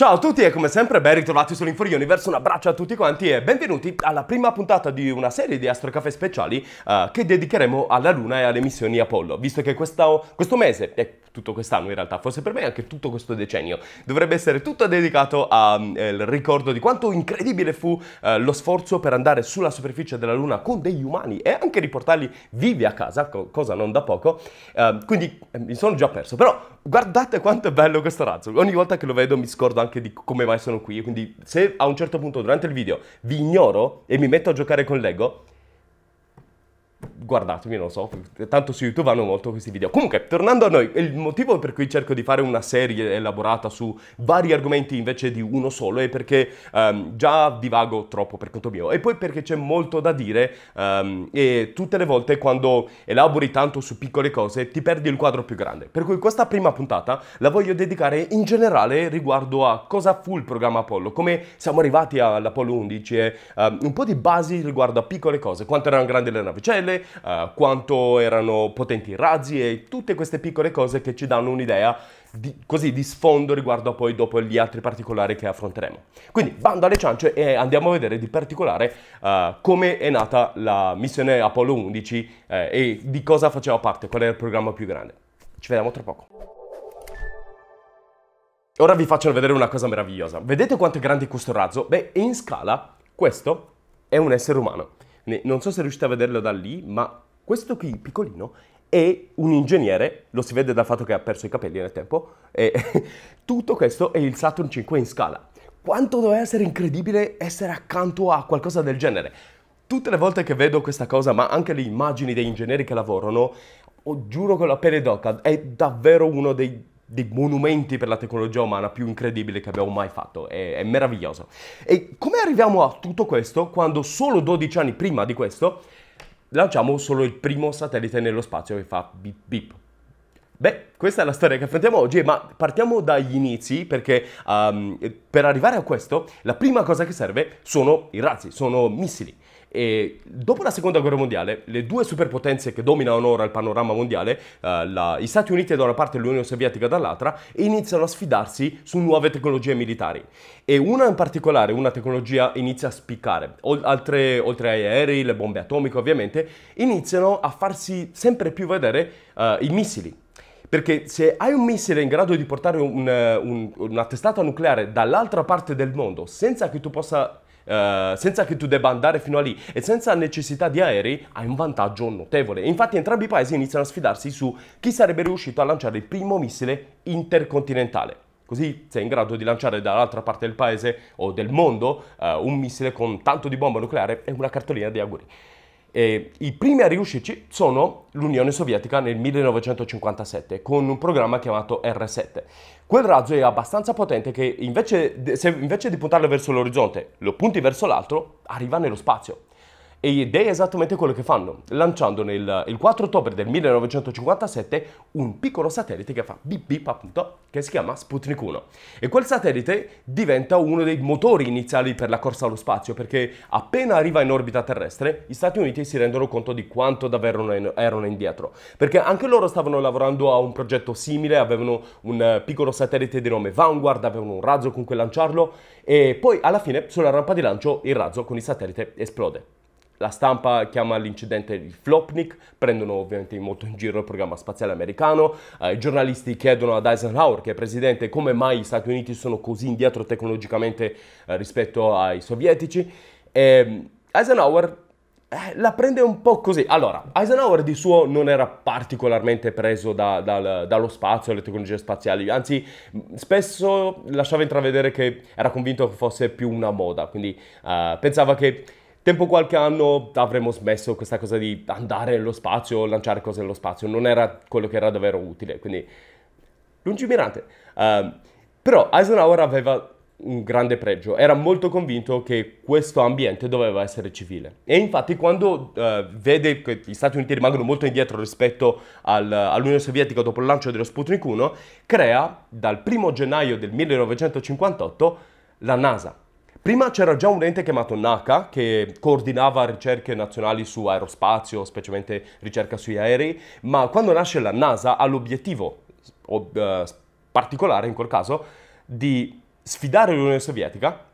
Ciao a tutti e come sempre ben ritrovati su Info Universe, un abbraccio a tutti quanti e benvenuti alla prima puntata di una serie di astrocafè speciali uh, che dedicheremo alla Luna e alle missioni Apollo, visto che questo, questo mese, e tutto quest'anno in realtà, forse per me anche tutto questo decennio, dovrebbe essere tutto dedicato al eh, ricordo di quanto incredibile fu eh, lo sforzo per andare sulla superficie della Luna con degli umani e anche riportarli vivi a casa, co cosa non da poco, eh, quindi eh, mi sono già perso, però guardate quanto è bello questo razzo, ogni volta che lo vedo mi scordo anche anche di come mai sono qui. Quindi se a un certo punto durante il video vi ignoro e mi metto a giocare con Lego, guardatemi, non lo so, tanto su YouTube vanno molto questi video. Comunque, tornando a noi, il motivo per cui cerco di fare una serie elaborata su vari argomenti invece di uno solo è perché um, già divago troppo per conto mio e poi perché c'è molto da dire um, e tutte le volte quando elabori tanto su piccole cose ti perdi il quadro più grande. Per cui questa prima puntata la voglio dedicare in generale riguardo a cosa fu il programma Apollo, come siamo arrivati all'Apollo 11 e um, un po' di basi riguardo a piccole cose, quanto erano grandi le navicelle, uh, quanto erano potenti i razzi e tutte queste piccole cose che ci danno un'idea di, così di sfondo riguardo a poi dopo gli altri particolari che affronteremo. Quindi bando alle ciance e andiamo a vedere di particolare uh, come è nata la missione Apollo 11 eh, e di cosa faceva parte, qual era il programma più grande. Ci vediamo tra poco. Ora vi faccio vedere una cosa meravigliosa. Vedete quanto è grande questo razzo? Beh, in scala questo è un essere umano non so se riuscite a vederlo da lì, ma questo qui piccolino è un ingegnere, lo si vede dal fatto che ha perso i capelli nel tempo, e tutto questo è il Saturn 5 in scala. Quanto doveva essere incredibile essere accanto a qualcosa del genere. Tutte le volte che vedo questa cosa, ma anche le immagini dei ingegneri che lavorano, oh, giuro con la pelle d'oca, è davvero uno dei dei monumenti per la tecnologia umana più incredibile che abbiamo mai fatto, è, è meraviglioso. E come arriviamo a tutto questo quando solo 12 anni prima di questo lanciamo solo il primo satellite nello spazio che fa bip bip? Beh, questa è la storia che affrontiamo oggi, ma partiamo dagli inizi perché um, per arrivare a questo la prima cosa che serve sono i razzi, sono missili. E dopo la seconda guerra mondiale, le due superpotenze che dominano ora il panorama mondiale, eh, la, gli Stati Uniti da una parte e l'Unione Sovietica dall'altra, iniziano a sfidarsi su nuove tecnologie militari. E una in particolare, una tecnologia inizia a spiccare. Altre, oltre agli aerei, le bombe atomiche ovviamente, iniziano a farsi sempre più vedere eh, i missili. Perché se hai un missile in grado di portare un, un, una testata nucleare dall'altra parte del mondo senza che tu possa eh, senza che tu debba andare fino a lì e senza necessità di aerei, hai un vantaggio notevole. Infatti entrambi i paesi iniziano a sfidarsi su chi sarebbe riuscito a lanciare il primo missile intercontinentale. Così sei in grado di lanciare dall'altra parte del paese o del mondo eh, un missile con tanto di bomba nucleare e una cartolina di auguri. E I primi a riuscirci sono l'Unione Sovietica nel 1957 con un programma chiamato R7. Quel razzo è abbastanza potente che invece, se invece di puntarlo verso l'orizzonte lo punti verso l'altro, arriva nello spazio ed è esattamente quello che fanno, lanciando nel, il 4 ottobre del 1957 un piccolo satellite che fa bip bip appunto, che si chiama Sputnik 1. E quel satellite diventa uno dei motori iniziali per la corsa allo spazio, perché appena arriva in orbita terrestre, gli Stati Uniti si rendono conto di quanto davvero erano indietro, perché anche loro stavano lavorando a un progetto simile, avevano un eh, piccolo satellite di nome Vanguard, avevano un razzo con cui lanciarlo, e poi alla fine sulla rampa di lancio il razzo con il satellite esplode. La stampa chiama l'incidente il Flopnik, prendono ovviamente molto in giro il programma spaziale americano, eh, i giornalisti chiedono ad Eisenhower, che è presidente, come mai gli Stati Uniti sono così indietro tecnologicamente eh, rispetto ai sovietici. E ehm, Eisenhower eh, la prende un po' così. Allora, Eisenhower di suo non era particolarmente preso da, dal, dallo spazio, dalle tecnologie spaziali, anzi spesso lasciava intravedere che era convinto che fosse più una moda, quindi uh, pensava che Tempo qualche anno avremmo smesso questa cosa di andare nello spazio, lanciare cose nello spazio, non era quello che era davvero utile, quindi lungimirante. Uh, però Eisenhower aveva un grande pregio, era molto convinto che questo ambiente doveva essere civile. E infatti quando uh, vede che gli Stati Uniti rimangono molto indietro rispetto al, all'Unione Sovietica dopo il lancio dello Sputnik 1, crea dal 1 gennaio del 1958 la NASA Prima c'era già un ente chiamato NACA che coordinava ricerche nazionali su aerospazio, specialmente ricerca sui aerei, ma quando nasce la NASA ha l'obiettivo ob, eh, particolare in quel caso di sfidare l'Unione Sovietica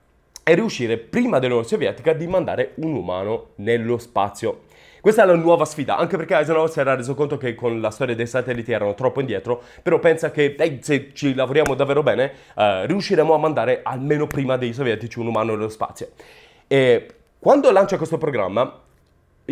e riuscire prima dell'Unione Sovietica di mandare un umano nello spazio. Questa è la nuova sfida, anche perché Eisenhower si era reso conto che con la storia dei satelliti erano troppo indietro, però pensa che eh, se ci lavoriamo davvero bene eh, riusciremo a mandare almeno prima dei sovietici un umano nello spazio. E quando lancia questo programma,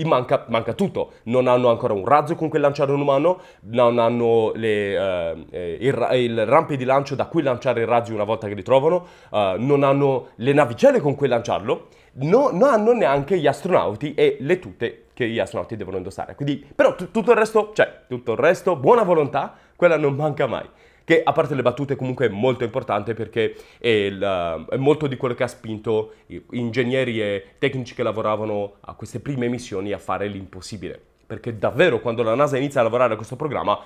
Manca, manca, tutto. Non hanno ancora un razzo con cui lanciare un umano, non hanno le, uh, il, il, rampe di lancio da cui lanciare i razzi una volta che li trovano, uh, non hanno le navicelle con cui lanciarlo, no, non hanno neanche gli astronauti e le tute che gli astronauti devono indossare. Quindi, però t- tutto il resto, cioè, tutto il resto, buona volontà, quella non manca mai. Che a parte le battute comunque è molto importante perché è, il, è molto di quello che ha spinto ingegneri e tecnici che lavoravano a queste prime missioni a fare l'impossibile. Perché davvero quando la NASA inizia a lavorare a questo programma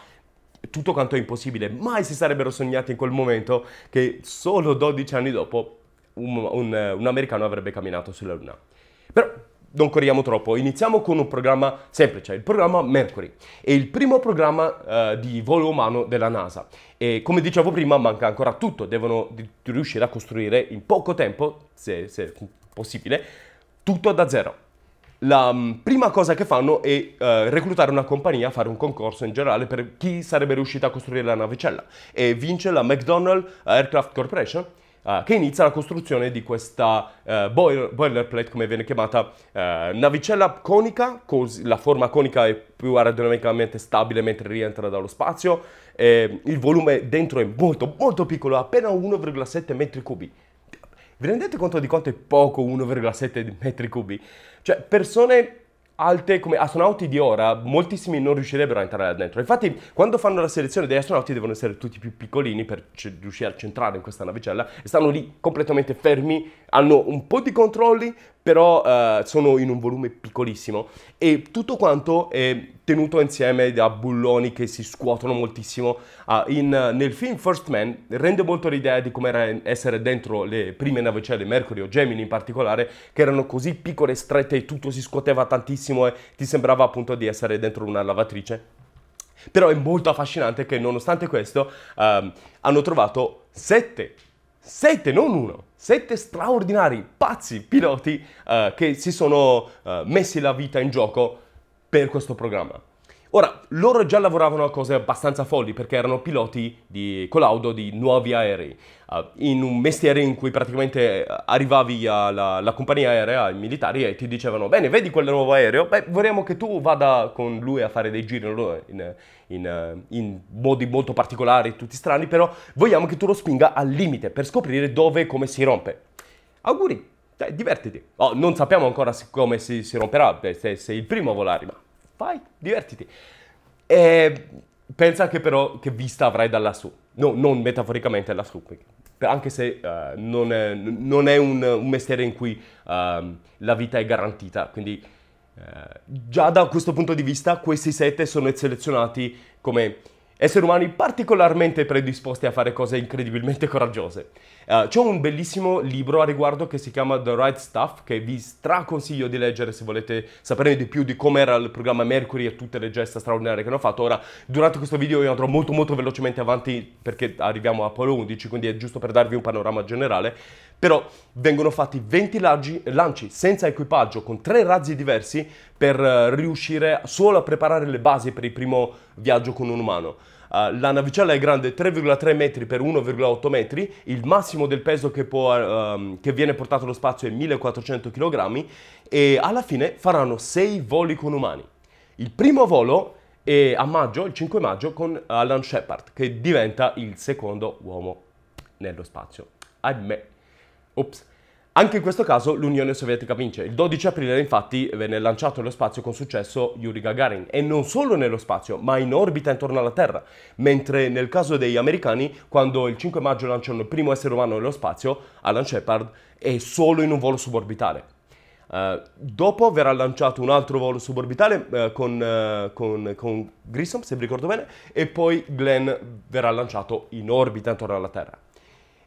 tutto quanto è impossibile, mai si sarebbero sognati in quel momento che solo 12 anni dopo un, un, un americano avrebbe camminato sulla Luna. Però non corriamo troppo, iniziamo con un programma semplice, il programma Mercury. È il primo programma eh, di volo umano della NASA e come dicevo prima manca ancora tutto, devono riuscire a costruire in poco tempo, se, se possibile, tutto da zero. La m, mm, prima cosa che fanno è eh, reclutare una compagnia, fare un concorso in generale per chi sarebbe riuscito a costruire la navicella e vince la McDonnell Aircraft Corporation eh, che inizia la costruzione di questa uh, eh, boiler, boilerplate, come viene chiamata, eh, navicella conica, così, la forma conica è più aerodinamicamente stabile mentre rientra dallo spazio, e il volume dentro è molto molto piccolo, appena 1,7 metri cubi. Vi rendete conto di quanto è poco 1,7 metri cubi? Cioè persone alte come astronauti di ora, moltissimi non riuscirebbero a entrare là dentro. Infatti, quando fanno la selezione degli astronauti devono essere tutti più piccolini per c- riuscire a centrare in questa navicella e stanno lì completamente fermi hanno un po' di controlli, però eh, sono in un volume piccolissimo e tutto quanto è tenuto insieme da bulloni che si scuotono moltissimo. Ah, in, nel film First Man rende molto l'idea di come essere dentro le prime navicelle Mercury o Gemini in particolare, che erano così piccole e strette e tutto si scuoteva tantissimo e ti sembrava appunto di essere dentro una lavatrice. Però è molto affascinante che nonostante questo ehm, hanno trovato sette Sette, non uno, sette straordinari, pazzi piloti eh, che si sono eh, messi la vita in gioco per questo programma. Ora, loro già lavoravano a cose abbastanza folli perché erano piloti di collaudo di nuovi aerei, uh, in un mestiere in cui praticamente eh, arrivavi alla compagnia aerea, ai militari, e ti dicevano, bene, vedi quel nuovo aereo? Beh, vorremmo che tu vada con lui a fare dei giri in, in, eh, in modi molto particolari, tutti strani, però vogliamo che tu lo spinga al limite per scoprire dove e come si rompe. Auguri! Dai, divertiti. Oh, non sappiamo ancora come si, si romperà, se sei il primo a volare, ma vai, divertiti. E eh, pensa che però che vista avrai da lassù. No, non metaforicamente lassù, anche se uh, non è, non è un, un, mestiere in cui uh, la vita è garantita, quindi uh, già da questo punto di vista questi sette sono selezionati come esseri umani particolarmente predisposti a fare cose incredibilmente coraggiose. Eh, c'è un bellissimo libro a riguardo che si chiama The Right Stuff, che vi straconsiglio di leggere se volete sapere di più di com'era il programma Mercury e tutte le gesta straordinarie che hanno fatto. Ora, durante questo video io andrò molto molto velocemente avanti perché arriviamo a Apollo 11, quindi è giusto per darvi un panorama generale. Però vengono fatti 20 lanci, lanci senza equipaggio con tre razzi diversi per eh, riuscire solo a preparare le basi per il primo viaggio con un umano. Uh, la navicella è grande 3,3 metri per 1,8 metri, il massimo del peso che, può, uh, che viene portato allo spazio è 1400 kg e alla fine faranno 6 voli con umani. Il primo volo è a maggio, il 5 maggio, con Alan Shepard, che diventa il secondo uomo nello spazio. Ahimè. Ops. Anche in questo caso l'Unione Sovietica vince. Il 12 aprile infatti venne lanciato nello spazio con successo Yuri Gagarin e non solo nello spazio ma in orbita intorno alla Terra, mentre nel caso degli americani quando il 5 maggio lanciano il primo essere umano nello spazio, Alan Shepard, è solo in un volo suborbitale. Uh, dopo verrà lanciato un altro volo suborbitale uh, con, uh, con, con, Grissom, se mi ricordo bene, e poi Glenn verrà lanciato in orbita intorno alla Terra.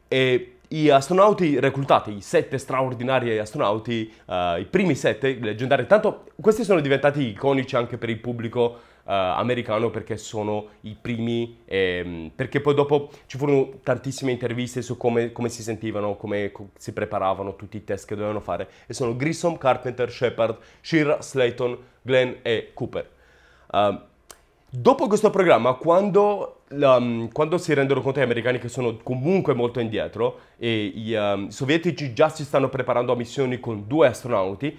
E i astronauti reclutati, i sette straordinari astronauti, uh, i primi sette leggendari, tanto questi sono diventati iconici anche per il pubblico uh, americano perché sono i primi, ehm, perché poi dopo ci furono tantissime interviste su come, come si sentivano, come co- si preparavano, tutti i test che dovevano fare, e sono Grissom, Carpenter, Shepard, Shearer, Slayton, Glenn e Cooper. Uh, Dopo questo programma, quando, um, quando, si rendono conto gli americani che sono comunque molto indietro e ehm, i um, sovietici già si stanno preparando a missioni con due astronauti,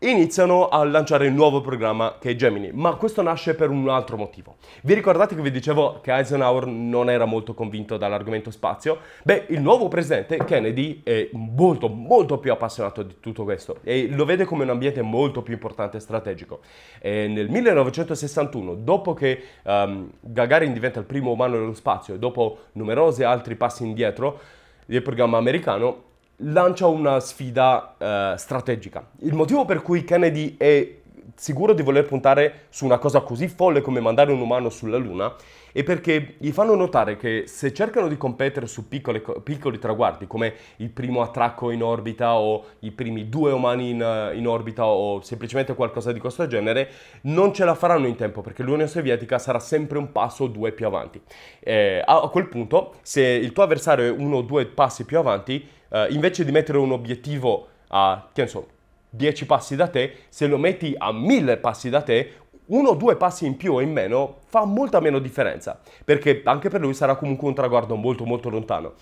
iniziano a lanciare il nuovo programma che è Gemini, ma questo nasce per un altro motivo. Vi ricordate che vi dicevo che Eisenhower non era molto convinto dall'argomento spazio? Beh, il nuovo presidente Kennedy è molto molto più appassionato di tutto questo e lo vede come un ambiente molto più importante e strategico. E nel 1961, dopo che um, Gagarin diventa il primo umano nello spazio e dopo numerosi altri passi indietro del programma americano, lancia una sfida uh, strategica. Il motivo per cui Kennedy è sicuro di voler puntare su una cosa così folle come mandare un umano sulla Luna è perché gli fanno notare che se cercano di competere su piccole, piccoli traguardi come il primo attracco in orbita o i primi due umani in, eh, in, orbita o semplicemente qualcosa di questo genere, non ce la faranno in tempo perché l'Unione Sovietica sarà sempre un passo o due più avanti. Eh, a quel punto, se il tuo avversario è uno o due passi più avanti, eh, invece di mettere un obiettivo a, che ne so, 10 passi da te, se lo metti a 1000 passi da te, uno o due passi in più o in meno fa molta meno differenza, perché anche per lui sarà comunque un traguardo molto molto lontano.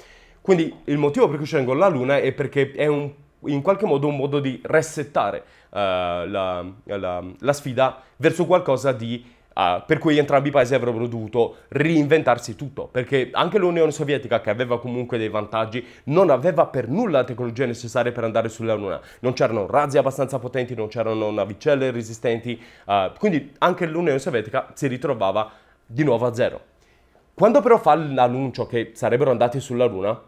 Quindi il motivo per cui scelgo la luna è perché è un, in qualche modo un modo di resettare uh, la, la, la, sfida verso qualcosa di Uh, per cui entrambi i paesi avrebbero dovuto reinventarsi tutto, perché anche l'Unione Sovietica, che aveva comunque dei vantaggi, non aveva per nulla la tecnologia necessaria per andare sulla Luna. Non c'erano razzi abbastanza potenti, non c'erano navicelle resistenti, uh, quindi anche l'Unione Sovietica si ritrovava di nuovo a zero. Quando però fa l'annuncio che sarebbero andati sulla Luna,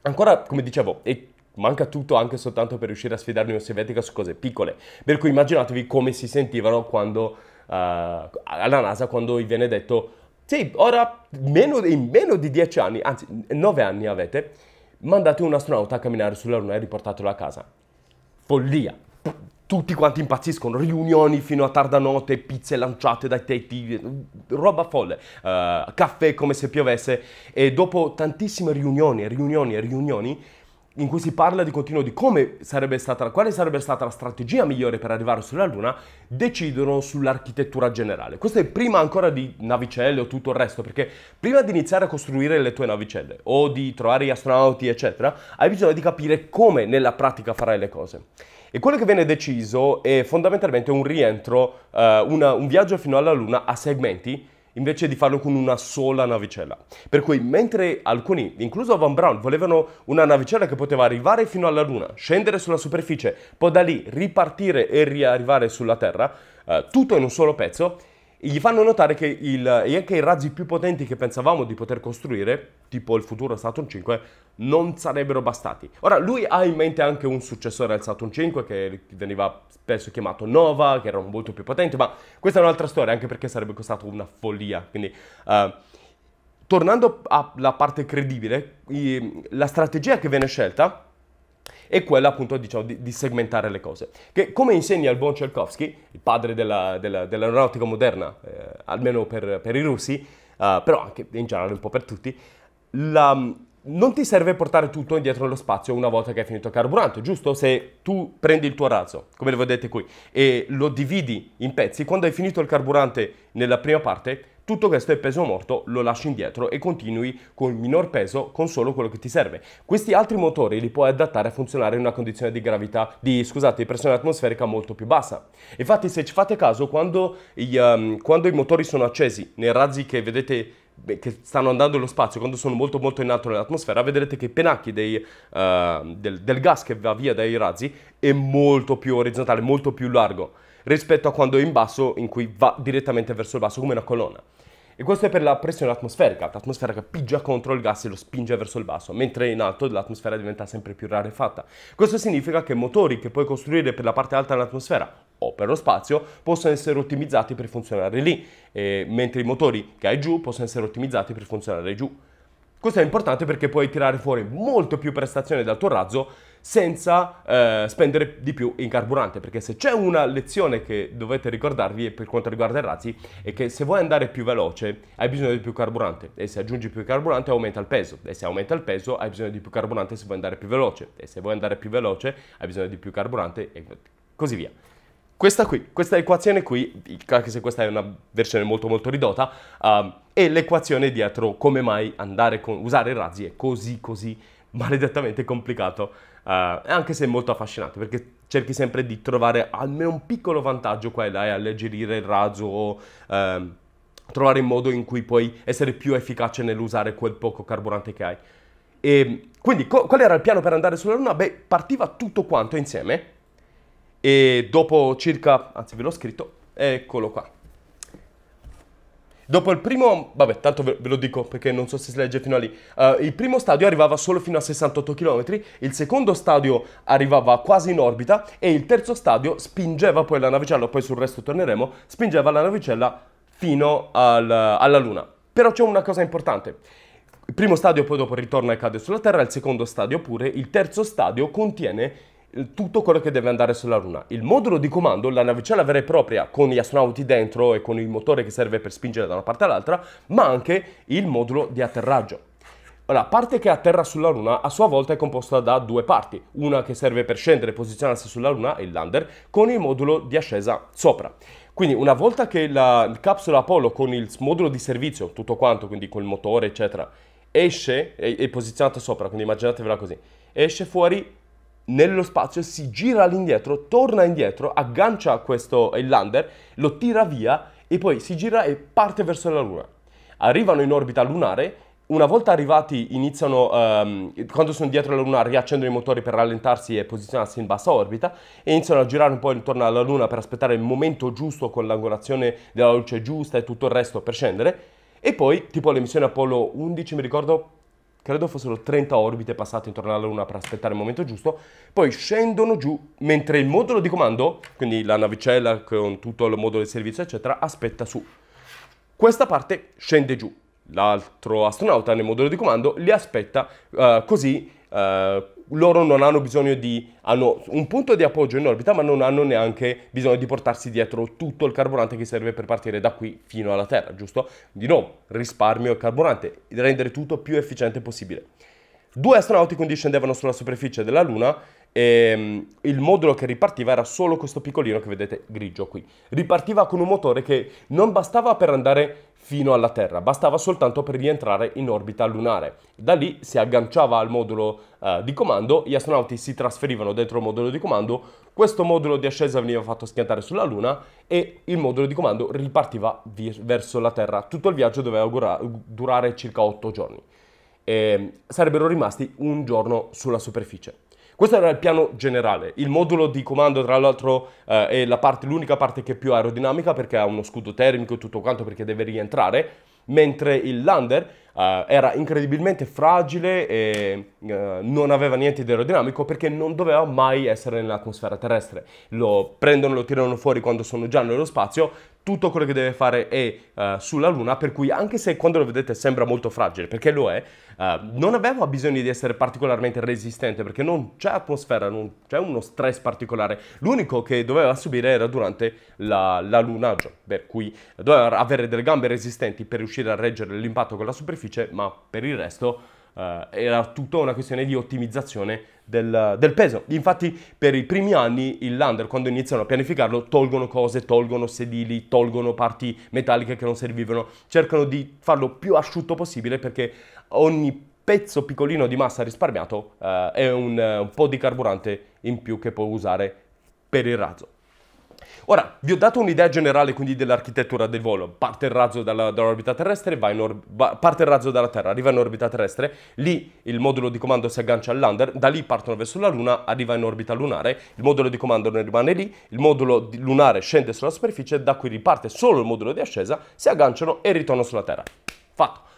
ancora, come dicevo, e manca tutto anche soltanto per riuscire a sfidare l'Unione Sovietica su cose piccole, per cui immaginatevi come si sentivano quando eh, alla NASA quando gli viene detto sì, ora meno, in meno di dieci anni, anzi nove anni avete, mandate un astronauta a camminare sulla Luna e riportatelo a casa. Follia. Tutti quanti impazziscono, riunioni fino a tarda notte, pizze lanciate dai tetti, roba folle, uh, caffè come se piovesse e dopo tantissime riunioni, riunioni, e riunioni, in cui si parla di continuo di come sarebbe stata, quale sarebbe stata la strategia migliore per arrivare sulla Luna, decidono sull'architettura generale. Questo è prima ancora di navicelle o tutto il resto, perché prima di iniziare a costruire le tue navicelle o di trovare gli astronauti, eccetera, hai bisogno di capire come nella pratica farai le cose. E quello che viene deciso è fondamentalmente un rientro, eh, una, un viaggio fino alla Luna a segmenti invece di farlo con una sola navicella. Per cui mentre alcuni, incluso Van Brown, volevano una navicella che poteva arrivare fino alla Luna, scendere sulla superficie, poi da lì ripartire e riarrivare sulla Terra, eh, tutto in un solo pezzo, gli fanno notare che il, anche i razzi più potenti che pensavamo di poter costruire, tipo il futuro Saturn V, non sarebbero bastati. Ora, lui ha in mente anche un successore al Saturn V, che veniva spesso chiamato Nova, che era molto più potente, ma questa è un'altra storia, anche perché sarebbe costato una follia. Quindi, uh, tornando alla parte credibile, la strategia che viene scelta e quella appunto diciamo, di, di, segmentare le cose. Che come insegna il buon Tchaikovsky, il padre della, della, dell'aeronautica moderna, eh, almeno per, per, i russi, eh, però anche in generale un po' per tutti, la, non ti serve portare tutto indietro nello spazio una volta che hai finito il carburante, giusto? Se tu prendi il tuo razzo, come le vedete qui, e lo dividi in pezzi, quando hai finito il carburante nella prima parte, tutto questo è peso morto, lo lasci indietro e continui con minor peso con solo quello che ti serve. Questi altri motori li puoi adattare a funzionare in una condizione di gravità, di, scusate, pressione atmosferica molto più bassa. Infatti se ci fate caso, quando i, um, quando i motori sono accesi nei razzi che vedete che stanno andando nello spazio, quando sono molto molto in alto nell'atmosfera, vedrete che i penacchi dei, uh, del, del gas che va via dai razzi è molto più orizzontale, molto più largo rispetto a quando è in basso in cui va direttamente verso il basso come una colonna. E questo è per la pressione atmosferica, l'atmosfera che pigia contro il gas e lo spinge verso il basso, mentre in alto l'atmosfera diventa sempre più rarefatta. Questo significa che motori che puoi costruire per la parte alta dell'atmosfera o per lo spazio possono essere ottimizzati per funzionare lì, mentre i motori che hai giù possono essere ottimizzati per funzionare giù. Questo è importante perché puoi tirare fuori molto più prestazione dal tuo razzo senza eh, spendere di più in carburante, perché se c'è una lezione che dovete ricordarvi per quanto riguarda i razzi è che se vuoi andare più veloce hai bisogno di più carburante e se aggiungi più carburante aumenta il peso e se aumenta il peso hai bisogno di più carburante se vuoi andare più veloce e se vuoi andare più veloce hai bisogno di più carburante e così via. Questa qui, questa equazione qui, anche se questa è una versione molto molto ridotta, uh, ehm, è l'equazione dietro come mai andare con, usare i razzi è così così maledettamente complicato eh, anche se molto affascinante perché cerchi sempre di trovare almeno un piccolo vantaggio qua e là e alleggerire il razzo o eh, trovare il modo in cui puoi essere più efficace nell'usare quel poco carburante che hai. E quindi co- qual era il piano per andare sulla Luna? Beh, partiva tutto quanto insieme e dopo circa, anzi ve l'ho scritto, eccolo qua. Dopo il primo, vabbè, tanto ve lo dico perché non so se si legge fino a lì. Uh, il primo stadio arrivava solo fino a 68 km, il secondo stadio arrivava quasi in orbita e il terzo stadio spingeva poi la navicella, poi sul resto torneremo, spingeva la navicella fino al, alla Luna. Però c'è una cosa importante. Il primo stadio poi dopo ritorna e cade sulla Terra, il secondo stadio pure, il terzo stadio contiene tutto quello che deve andare sulla Luna. Il modulo di comando, la navicella vera e propria con gli astronauti dentro e con il motore che serve per spingere da una parte all'altra, ma anche il modulo di atterraggio. La parte che atterra sulla Luna a sua volta è composta da due parti, una che serve per scendere e posizionarsi sulla Luna, il lander, con il modulo di ascesa sopra. Quindi una volta che la capsula Apollo con il modulo di servizio, tutto quanto, quindi col motore eccetera, esce, è, è posizionata sopra, quindi immaginatevela così, esce fuori nello spazio, si gira all'indietro, torna indietro, aggancia questo il lander, lo tira via e poi si gira e parte verso la Luna. Arrivano in orbita lunare, una volta arrivati iniziano, um, quando sono dietro la Luna, riaccendono i motori per rallentarsi e posizionarsi in bassa orbita e iniziano a girare un po' intorno alla Luna per aspettare il momento giusto con l'angolazione della luce giusta e tutto il resto per scendere. E poi, tipo le missioni Apollo 11, mi ricordo, credo fossero 30 orbite passate intorno alla Luna per aspettare il momento giusto, poi scendono giù mentre il modulo di comando, quindi la navicella con tutto il modulo di servizio eccetera, aspetta su. Questa parte scende giù, l'altro astronauta nel modulo di comando li aspetta uh, così uh, loro non hanno bisogno di, hanno un punto di appoggio in orbita, ma non hanno neanche bisogno di portarsi dietro tutto il carburante che serve per partire da qui fino alla Terra, giusto? Di nuovo, risparmio carburante, rendere tutto più efficiente possibile. Due astronauti quindi scendevano sulla superficie della Luna e ehm, il modulo che ripartiva era solo questo piccolino che vedete grigio qui. Ripartiva con un motore che non bastava per andare fino alla Terra, bastava soltanto per rientrare in orbita lunare. Da lì si agganciava al modulo eh, di comando, gli astronauti si trasferivano dentro il modulo di comando, questo modulo di ascesa veniva fatto schiantare sulla Luna e il modulo di comando ripartiva verso la Terra. Tutto il viaggio doveva durare circa 8 giorni. E ehm, sarebbero rimasti un giorno sulla superficie. Questo era il piano generale. Il modulo di comando, tra l'altro, eh, è la parte, l'unica parte che è più aerodinamica perché ha uno scudo termico e tutto quanto perché deve rientrare, mentre il lander eh, era incredibilmente fragile e eh, non aveva niente di aerodinamico perché non doveva mai essere nell'atmosfera terrestre. Lo prendono, lo tirano fuori quando sono già nello spazio, tutto quello che deve fare è uh, sulla Luna, per cui anche se quando lo vedete sembra molto fragile, perché lo è, uh, non aveva bisogno di essere particolarmente resistente, perché non c'è atmosfera, non c'è uno stress particolare. L'unico che doveva subire era durante la, la lunaggio, per cui doveva avere delle gambe resistenti per riuscire a reggere l'impatto con la superficie, ma per il resto eh, era tutta una questione di ottimizzazione del, del, peso. Infatti per i primi anni il lander quando iniziano a pianificarlo tolgono cose, tolgono sedili, tolgono parti metalliche che non servivano, cercano di farlo più asciutto possibile perché ogni pezzo piccolino di massa risparmiato eh, è un, un po' di carburante in più che può usare per il razzo. Ora, vi ho dato un'idea generale quindi dell'architettura del volo. Parte il razzo dalla, dall'orbita terrestre, or- parte il razzo dalla Terra, arriva in orbita terrestre, lì il modulo di comando si aggancia al lander, da lì partono verso la Luna, arriva in orbita lunare, il modulo di comando non rimane lì, il modulo lunare scende sulla superficie, da qui riparte solo il modulo di ascesa, si agganciano e ritorno sulla Terra. Fatto.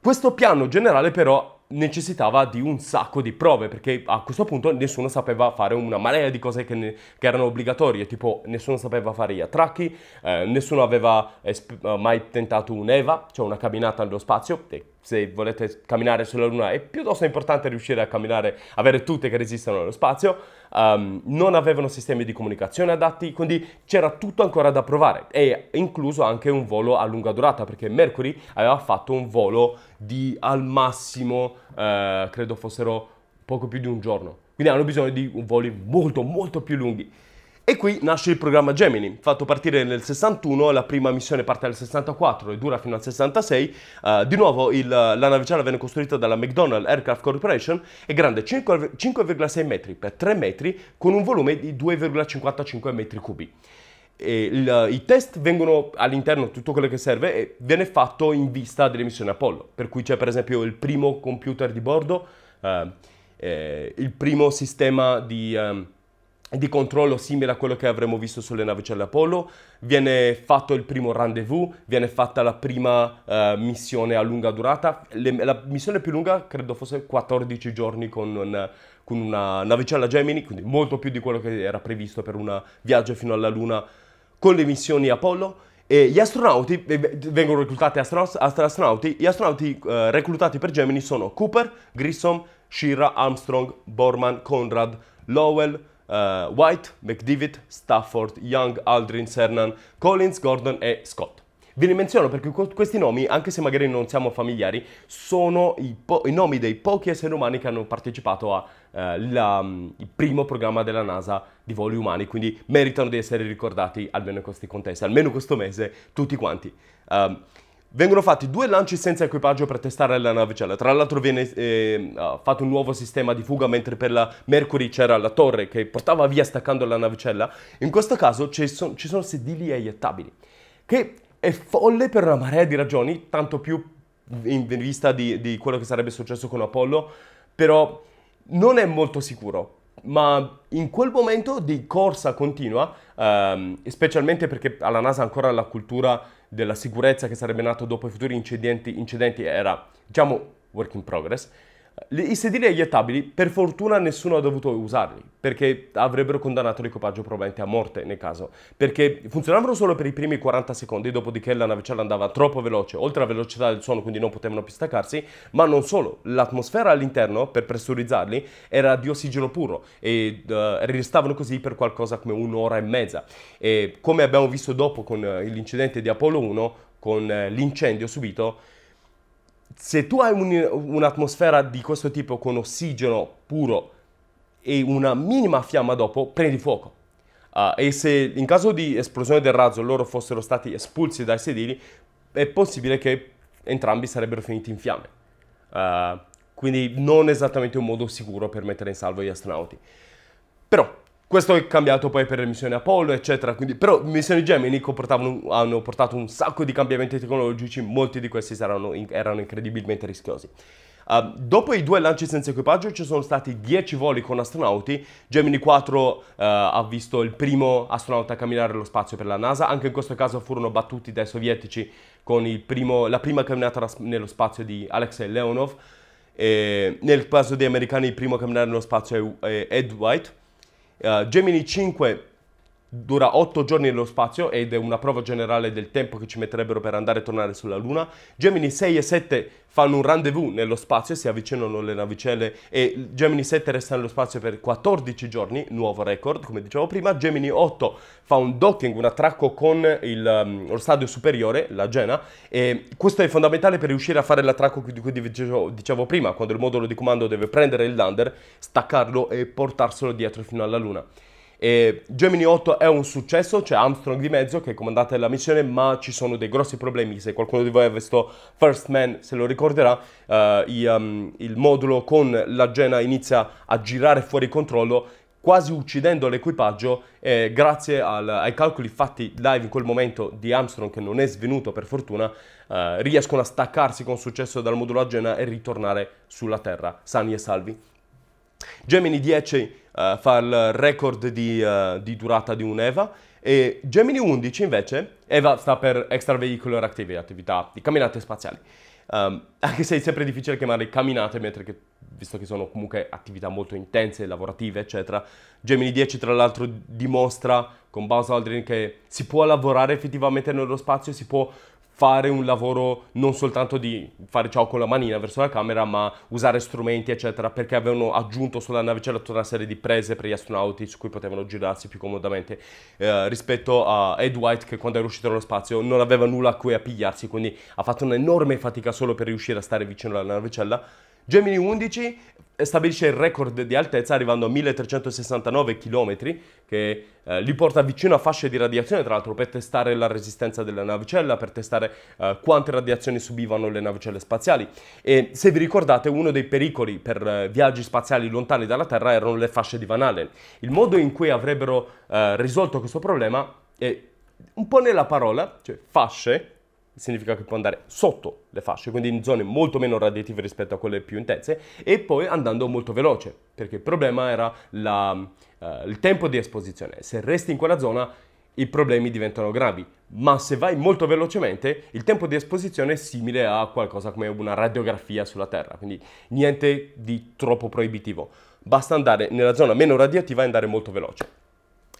Questo piano generale però necessitava di un sacco di prove perché a questo punto nessuno sapeva fare una marea di cose che, ne, che erano obbligatorie tipo nessuno sapeva fare gli attracchi eh, nessuno aveva eh, mai tentato un EVA cioè una camminata nello spazio e se volete camminare sulla luna è piuttosto importante riuscire a camminare avere tutte che resistano allo spazio um, non avevano sistemi di comunicazione adatti, quindi c'era tutto ancora da provare e incluso anche un volo a lunga durata perché Mercury aveva fatto un volo di al massimo, eh, credo fossero poco più di un giorno, quindi hanno bisogno di voli molto molto più lunghi. E qui nasce il programma Gemini, fatto partire nel 61, la prima missione parte nel 64 e dura fino al 66. Uh, eh, di nuovo il, la navicella venne costruita dalla McDonnell Aircraft Corporation, è grande 5,6 metri per 3 metri con un volume di 2,55 metri cubi. Il, I test vengono all'interno, tutto quello che serve e viene fatto in vista delle missioni Apollo, per cui c'è per esempio il primo computer di bordo, uh, eh, il primo sistema di... Um, di controllo simile a quello che avremmo visto sulle navicelle Apollo, viene fatto il primo rendezvous, viene fatta la prima uh, missione a lunga durata, Le, la missione più lunga credo fosse 14 giorni con, un, con una navicella Gemini, quindi molto più di quello che era previsto per un viaggio fino alla Luna con le missioni Apollo. E gli astronauti, vengono reclutati astronauti, gli astronauti eh, reclutati per Gemini sono Cooper, Grissom, Shira, Armstrong, Borman, Conrad, Lowell, uh, White, McDivitt, Stafford, Young, Aldrin, Cernan, Collins, Gordon e Scott. Ve li menziono perché questi nomi, anche se magari non siamo familiari, sono i, i nomi dei pochi esseri umani che hanno partecipato al eh, mm, um, primo programma della NASA di voli umani, quindi meritano di essere ricordati almeno in questi contesti, almeno questo mese, tutti quanti. Um, Vengono fatti due lanci senza equipaggio per testare la navicella. Tra l'altro viene eh, fatto un nuovo sistema di fuga mentre per la Mercury c'era la torre che portava via staccando la navicella. In questo caso ci, son, ci sono sedili aiettabili, che è folle per una marea di ragioni, tanto più in vista di, di quello che sarebbe successo con Apollo, però non è molto sicuro ma in quel momento di corsa continua, ehm, specialmente perché alla NASA ancora la cultura della sicurezza che sarebbe nato dopo i futuri incidenti, incidenti era, diciamo, work in progress, i sedili aiettabili, per fortuna nessuno ha dovuto usarli, perché avrebbero condannato l'equipaggio probabilmente a morte nel caso, perché funzionavano solo per i primi 40 secondi, dopodiché la navicella andava troppo veloce, oltre alla velocità del suono, quindi non potevano più staccarsi, ma non solo, l'atmosfera all'interno, per pressurizzarli, era di ossigeno puro e uh, restavano così per qualcosa come un'ora e mezza. E come abbiamo visto dopo con eh, l'incidente di Apollo 1, con eh, l'incendio subito, se tu hai un, un'atmosfera di questo tipo con ossigeno puro e una minima fiamma dopo, prendi fuoco. Uh, e se in caso di esplosione del razzo loro fossero stati espulsi dai sedili, è possibile che entrambi sarebbero finiti in fiamme. Uh, quindi non esattamente un modo sicuro per mettere in salvo gli astronauti. Però questo è cambiato poi per le missioni Apollo, eccetera. Quindi, però missioni Gemini hanno portato un sacco di cambiamenti tecnologici, molti di questi saranno, erano incredibilmente rischiosi. Uh, dopo i due lanci senza equipaggio ci sono stati 10 voli con astronauti. Gemini 4 uh, eh, ha visto il primo astronauta a camminare nello spazio per la NASA. Anche in questo caso furono battuti dai sovietici con primo, la prima camminata nello spazio di Alexei Leonov. E nel caso degli americani il primo a camminare nello spazio è Ed White. Eh, Gemini 5 dura 8 giorni nello spazio ed è una prova generale del tempo che ci metterebbero per andare e tornare sulla Luna. Gemini 6 e 7 fanno un rendezvous nello spazio e si avvicinano le navicelle e Gemini 7 resta nello spazio per 14 giorni, nuovo record come dicevo prima. Gemini 8 fa un docking, un attracco con il, um, lo stadio superiore, la Gena e questo è fondamentale per riuscire a fare l'attracco di cui dicevo, dicevo prima, quando il modulo di comando deve prendere il lander, staccarlo e portarselo dietro fino alla Luna. E Gemini 8 è un successo, c'è Armstrong di mezzo che è comandante della missione, ma ci sono dei grossi problemi. Se qualcuno di voi ha visto First Man se lo ricorderà, eh, i, um, il modulo con la Gena inizia a girare fuori controllo quasi uccidendo l'equipaggio eh, grazie al, ai calcoli fatti live in quel momento di Armstrong che non è svenuto per fortuna eh, riescono a staccarsi con successo dal modulo a Agena e ritornare sulla Terra sani e salvi Gemini 10 uh, eh, fa il record di, uh, di durata di un'EVA e Gemini 11 invece, EVA sta per Extravehicular Activity, attività di camminate spaziali. Um, anche se è sempre difficile chiamare camminate, che, visto che sono comunque attività molto intense, lavorative, eccetera. Gemini 10, tra l'altro, dimostra con Buzz Aldrin che si può lavorare effettivamente nello spazio, si può fare un lavoro non soltanto di fare ciò con la manina verso la camera, ma usare strumenti, eccetera, perché avevano aggiunto sulla navicella tutta una serie di prese per gli astronauti su cui potevano girarsi più comodamente eh, rispetto a Ed White che quando era uscito dallo spazio non aveva nulla a cui appigliarsi, quindi ha fatto un'enorme fatica solo per riuscire a stare vicino alla navicella Gemini 11 eh, stabilisce il record di altezza arrivando a 1369 km che eh, li porta vicino a fasce di radiazione tra l'altro per testare la resistenza della navicella, per testare eh, quante radiazioni subivano le navicelle spaziali e se vi ricordate uno dei pericoli per eh, viaggi spaziali lontani dalla Terra erano le fasce di Van Allen. Il modo in cui avrebbero eh, risolto questo problema è un po' nella parola, cioè fasce, significa che può andare sotto le fasce, quindi in zone molto meno radiative rispetto a quelle più intense, e poi andando molto veloce, perché il problema era la, eh, il tempo di esposizione. Se resti in quella zona i problemi diventano gravi, ma se vai molto velocemente il tempo di esposizione è simile a qualcosa come una radiografia sulla Terra, quindi niente di troppo proibitivo. Basta andare nella zona meno radiativa e andare molto veloce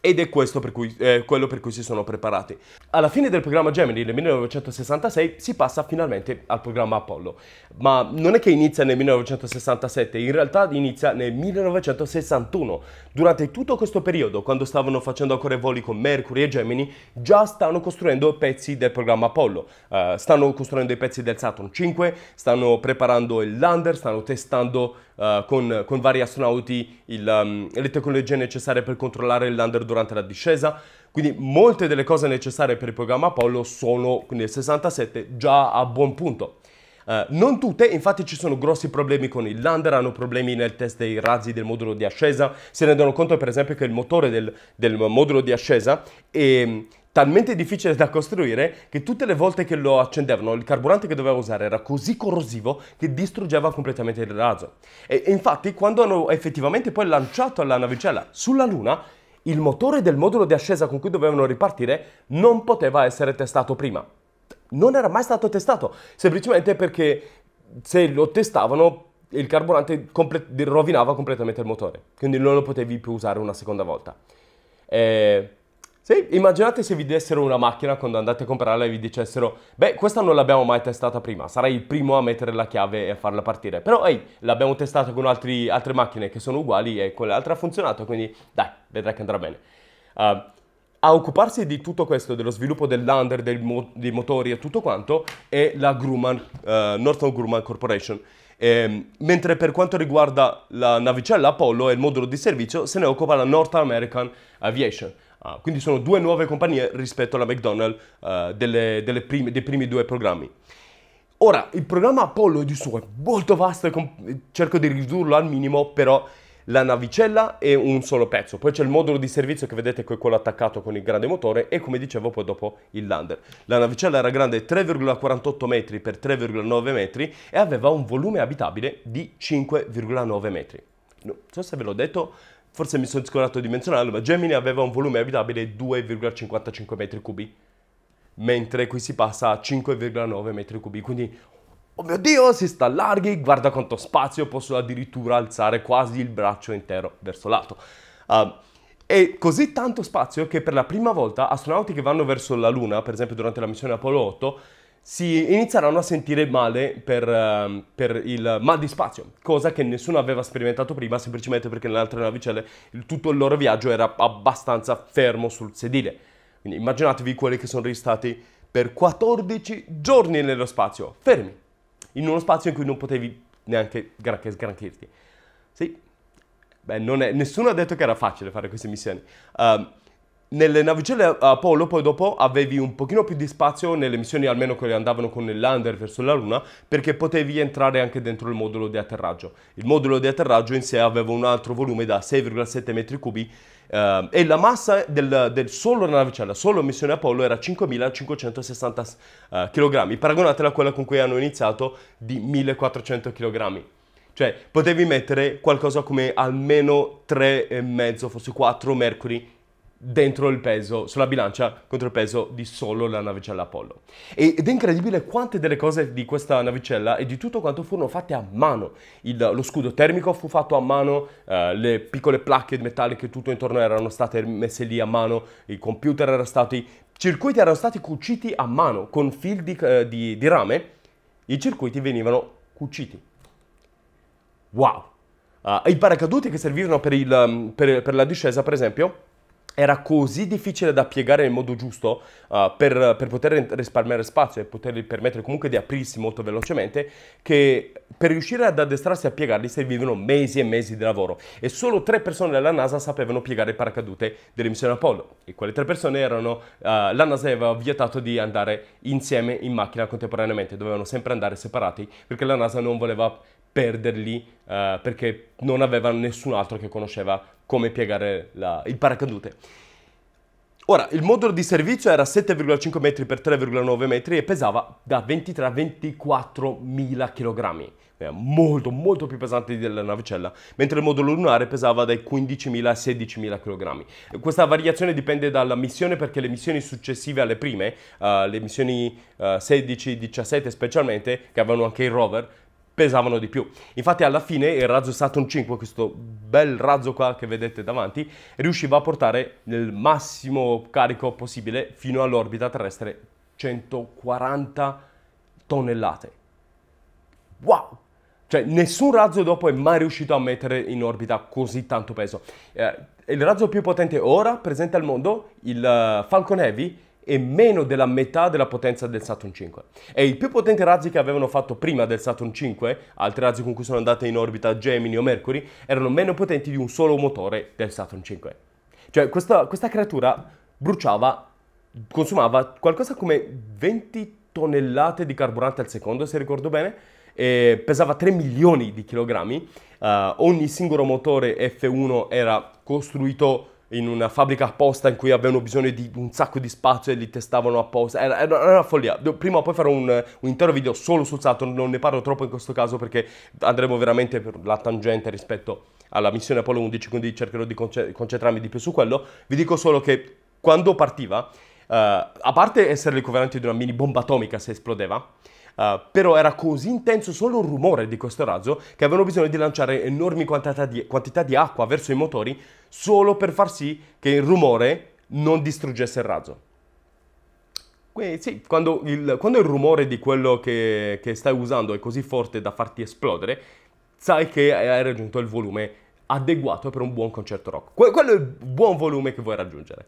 ed è questo per cui, eh, quello per cui si sono preparati. Alla fine del programma Gemini nel 1966 si passa finalmente al programma Apollo, ma non è che inizia nel 1967, in realtà inizia nel 1961. Durante tutto questo periodo, quando stavano facendo ancora i voli con Mercury e Gemini, già stanno costruendo pezzi del programma Apollo, uh, stanno costruendo i pezzi del Saturn 5, stanno preparando il lander, stanno testando uh, con, con, vari astronauti il, um, le tecnologie necessarie per controllare il lander durante la discesa. Quindi molte delle cose necessarie per il programma Apollo sono nel 67 già a buon punto. Uh, non tutte, infatti ci sono grossi problemi con il lander, hanno problemi nel test dei razzi del modulo di ascesa, si rendono conto per esempio che il motore del, del modulo di ascesa è, talmente difficile da costruire che tutte le volte che lo accendevano il carburante che doveva usare era così corrosivo che distruggeva completamente il razzo. E, e infatti quando hanno effettivamente poi lanciato la navicella sulla Luna, il motore del modulo di ascesa con cui dovevano ripartire non poteva essere testato prima. Non era mai stato testato, semplicemente perché se lo testavano il carburante comple- rovinava completamente il motore, quindi non lo potevi più usare una seconda volta. E eh, sì, immaginate se vi dessero una macchina quando andate a comprarla e vi dicessero beh, questa non l'abbiamo mai testata prima, sarai il primo a mettere la chiave e a farla partire. Però ehi, l'abbiamo testata con altri, altre macchine che sono uguali e quell'altra ha funzionato, quindi dai, vedrai che andrà bene. Uh, a occuparsi di tutto questo, dello sviluppo del lander, del mo- dei motori e tutto quanto, è la Grumman, uh, Northrop Grumman Corporation. E, ehm, mentre per quanto riguarda la navicella Apollo e il modulo di servizio, se ne occupa la North American Aviation. Uh, quindi sono due nuove compagnie rispetto alla McDonald's uh, delle, delle prime, dei primi due programmi. Ora, il programma Apollo di suo è molto vasto e comp- cerco di ridurlo al minimo, però la navicella è un solo pezzo. Poi c'è il modulo di servizio che vedete è quello attaccato con il grande motore e come dicevo poi dopo il lander. La navicella era grande 3,48 metri per 3,9 metri e aveva un volume abitabile di 5,9 metri. Non so se ve l'ho detto, forse mi sono scordato di menzionarlo, ma Gemini aveva un volume abitabile di 2,55 metri cubi, mentre qui si passa a 5,9 metri cubi, quindi oh mio dio si sta allarghi, guarda quanto spazio, posso addirittura alzare quasi il braccio intero verso l'alto. Uh, ehm, e così tanto spazio che per la prima volta astronauti che vanno verso la Luna, per esempio durante la missione Apollo 8, si inizieranno a sentire male per, ehm, per, il mal di spazio, cosa che nessuno aveva sperimentato prima, semplicemente perché nelle altre navicelle tutto il loro viaggio era abbastanza fermo sul sedile. Quindi immaginatevi quelli che sono restati per 14 giorni nello spazio, fermi, in uno spazio in cui non potevi neanche sgranchirti. Sì, beh, è, nessuno ha detto che era facile fare queste missioni. Uh, nelle navicelle Apollo poi dopo avevi un pochino più di spazio nelle missioni almeno quelle andavano con il lander verso la luna perché potevi entrare anche dentro il modulo di atterraggio. Il modulo di atterraggio in sé aveva un altro volume da 6,7 metri cubi eh, e la massa del, del solo navicella, solo missione Apollo era 5560 eh, kg, paragonata a quella con cui hanno iniziato di 1400 kg. Cioè potevi mettere qualcosa come almeno 3,5 forse 4 mercuri dentro il peso, sulla bilancia contro il peso di solo la navicella Apollo. Ed è incredibile quante delle cose di questa navicella e di tutto quanto furono fatte a mano. Il, lo scudo termico fu fatto a mano, eh, le piccole placche metalliche tutto intorno erano state messe lì a mano, i computer erano stati, circuiti erano stati cuciti a mano con fil di, eh, di, di rame, i circuiti venivano cuciti. Wow! Uh, I paracaduti che servivano per, il, mm, per, per la discesa, per esempio, era così difficile da piegare nel modo giusto uh, per, per, poter risparmiare spazio e potergli permettere comunque di aprirsi molto velocemente che per riuscire ad addestrarsi a piegarli servivano mesi e mesi di lavoro e solo tre persone della NASA sapevano piegare il paracadute delle missioni Apollo e quelle tre persone erano uh, la NASA aveva vietato di andare insieme in macchina contemporaneamente dovevano sempre andare separati perché la NASA non voleva perderli eh, perché non aveva nessun altro che conosceva come piegare la, il paracadute. Ora, il modulo di servizio era 7,5 metri per 3,9 metri e pesava da 23 a 24 mila kg. molto, molto più pesante della navicella, mentre il modulo lunare pesava dai 15.000 a 16.000 kg. Questa variazione dipende dalla missione perché le missioni successive alle prime, uh, le missioni uh, 16, 17 specialmente, che avevano anche il rover, pesavano di più. Infatti alla fine il razzo Saturn 5, questo bel razzo qua che vedete davanti, riusciva a portare il massimo carico possibile fino all'orbita terrestre 140 tonnellate. Wow! Cioè nessun razzo dopo è mai riuscito a mettere in orbita così tanto peso. Eh, il razzo più potente ora presente al mondo, il eh, Falcon Heavy, e meno della metà della potenza del Saturn V. E i più potenti razzi che avevano fatto prima del Saturn V, altri razzi con cui sono andate in orbita Gemini o Mercury, erano meno potenti di un solo motore del Saturn V. Cioè questa, questa creatura bruciava, consumava qualcosa come 20 tonnellate di carburante al secondo, se ricordo bene, pesava 3 milioni di chilogrammi. Uh, ogni singolo motore F1 era costruito in una fabbrica apposta in cui avevano bisogno di un sacco di spazio e li testavano apposta. Era, era una follia. Prima o poi farò un, un, intero video solo sul Saturn, non ne parlo troppo in questo caso perché andremo veramente per la tangente rispetto alla missione Apollo 11, quindi cercherò di concentrarmi di più su quello. Vi dico solo che quando partiva, eh, a parte essere l'equivalente di una mini bomba atomica se esplodeva, eh, però era così intenso solo il rumore di questo razzo che avevano bisogno di lanciare enormi quantità di, quantità di acqua verso i motori solo per far sì che il rumore non distruggesse il razzo. Quindi, sì, quando il, quando il, rumore di quello che, che, stai usando è così forte da farti esplodere, sai che hai raggiunto il volume adeguato per un buon concerto rock. Que- quello è il buon volume che vuoi raggiungere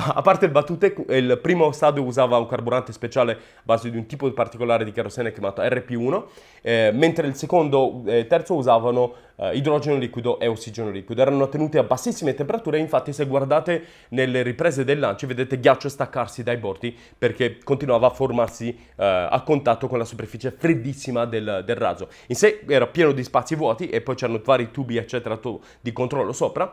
a parte il battute, il primo stadio usava un carburante speciale a base di un tipo particolare di kerosene chiamato RP1, eh, mentre il secondo e eh, il terzo usavano eh, idrogeno liquido e ossigeno liquido. Erano tenuti a bassissime temperature, infatti se guardate nelle riprese del lancio vedete ghiaccio staccarsi dai bordi perché continuava a formarsi eh, a contatto con la superficie freddissima del, del razzo. In sé era pieno di spazi vuoti e poi c'erano vari tubi eccetera di controllo sopra.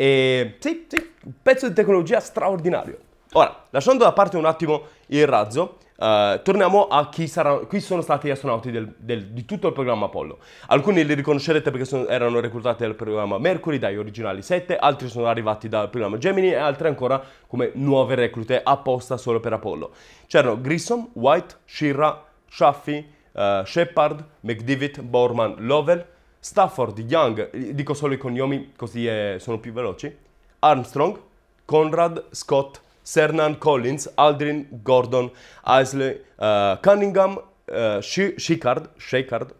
E sì, sì, un pezzo di tecnologia straordinario. Ora, lasciando da parte un attimo il razzo, Uh, torniamo a chi, sarà, chi, sono stati gli astronauti del, del, di tutto il programma Apollo. Alcuni li riconoscerete perché sono, erano reclutati dal programma Mercury, dai originali 7, altri sono arrivati dal programma Gemini e altri ancora come nuove reclute apposta solo per Apollo. C'erano Grissom, White, Shira, Shaffi, uh, Shepard, McDivitt, Borman, Lovell, Stafford, Young, dico solo i cognomi così è, eh, sono più veloci, Armstrong, Conrad, Scott, Cernan, Collins, Aldrin, Gordon, Isley, uh, Cunningham, uh, Shikard, Shikard,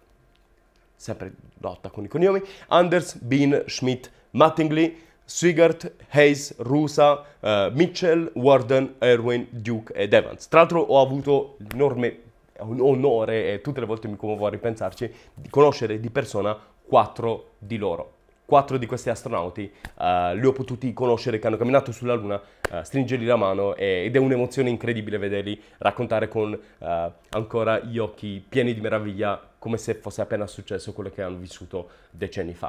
sempre lotta con i cognomi, Anders, Bean, Schmidt, Mattingly, Swigert, Hayes, Rusa, uh, Mitchell, Warden, Erwin, Duke ed Evans. Tra l'altro ho avuto l'enorme un onore e tutte le volte mi commuovo a ripensarci, di conoscere di persona quattro di loro. Quattro di questi astronauti uh, li ho potuti conoscere che hanno camminato sulla Luna, uh, stringergli la mano e, ed è un'emozione incredibile vederli raccontare con uh, ancora gli occhi pieni di meraviglia come se fosse appena successo quello che hanno vissuto decenni fa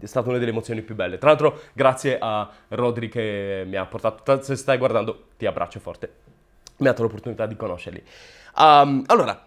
è stata una delle emozioni più belle. Tra l'altro, grazie a Rodri che mi ha portato. Se stai guardando, ti abbraccio forte. Mi ha dato l'opportunità di conoscerli. Um, allora,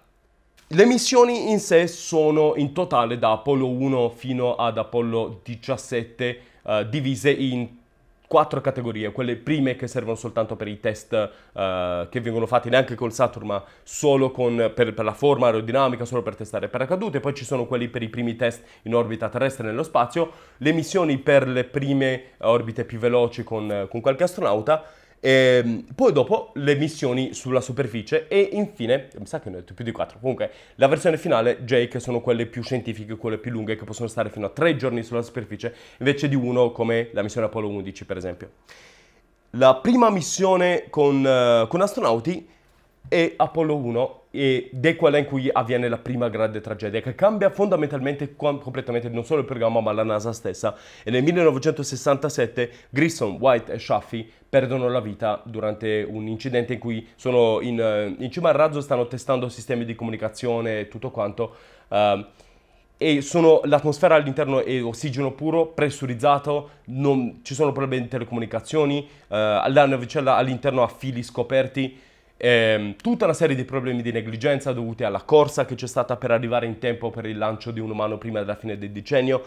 le missioni in sé sono in totale da Apollo 1 fino ad Apollo 17 uh, eh, divise in quattro categorie, quelle prime che servono soltanto per i test uh, che vengono fatti neanche col Saturn ma solo con, per, per, la forma aerodinamica, solo per testare paracadute, poi ci sono quelli per i primi test in orbita terrestre nello spazio, le missioni per le prime orbite più veloci con, con qualche astronauta e ehm, poi dopo le missioni sulla superficie e infine, mi sa che ne ho detto più di 4, comunque la versione finale Jake sono quelle più scientifiche, quelle più lunghe che possono stare fino a 3 giorni sulla superficie invece di uno come la missione Apollo 11 per esempio. La prima missione con, uh, con astronauti è Apollo 1 ed è quella in cui avviene la prima grande tragedia, che cambia fondamentalmente completamente non solo il programma ma la NASA stessa. E nel 1967 Grissom, White e Shafi perdono la vita durante un incidente in cui sono in, in cima al razzo, stanno testando sistemi di comunicazione e tutto quanto. Uh, e sono, l'atmosfera all'interno è ossigeno puro, pressurizzato, non, ci sono problemi di telecomunicazioni, uh, eh, la navicella all'interno ha fili scoperti ehm, tutta una serie di problemi di negligenza dovuti alla corsa che c'è stata per arrivare in tempo per il lancio di un umano prima della fine del decennio,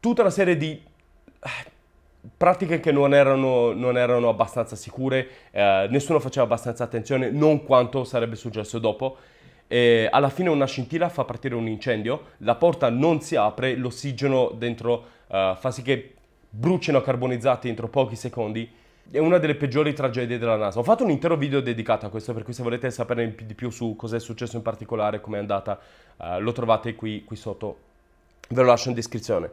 tutta una serie di eh, pratiche che non erano, non erano abbastanza sicure, eh, nessuno faceva abbastanza attenzione, non quanto sarebbe successo dopo. E alla fine una scintilla fa partire un incendio, la porta non si apre, l'ossigeno dentro eh, fa sì che bruciano carbonizzati entro pochi secondi è una delle peggiori tragedie della NASA. Ho fatto un intero video dedicato a questo, per cui se volete saperne di più su cosa è successo in particolare, come è andata, eh, lo trovate qui, qui sotto, ve lo lascio in descrizione.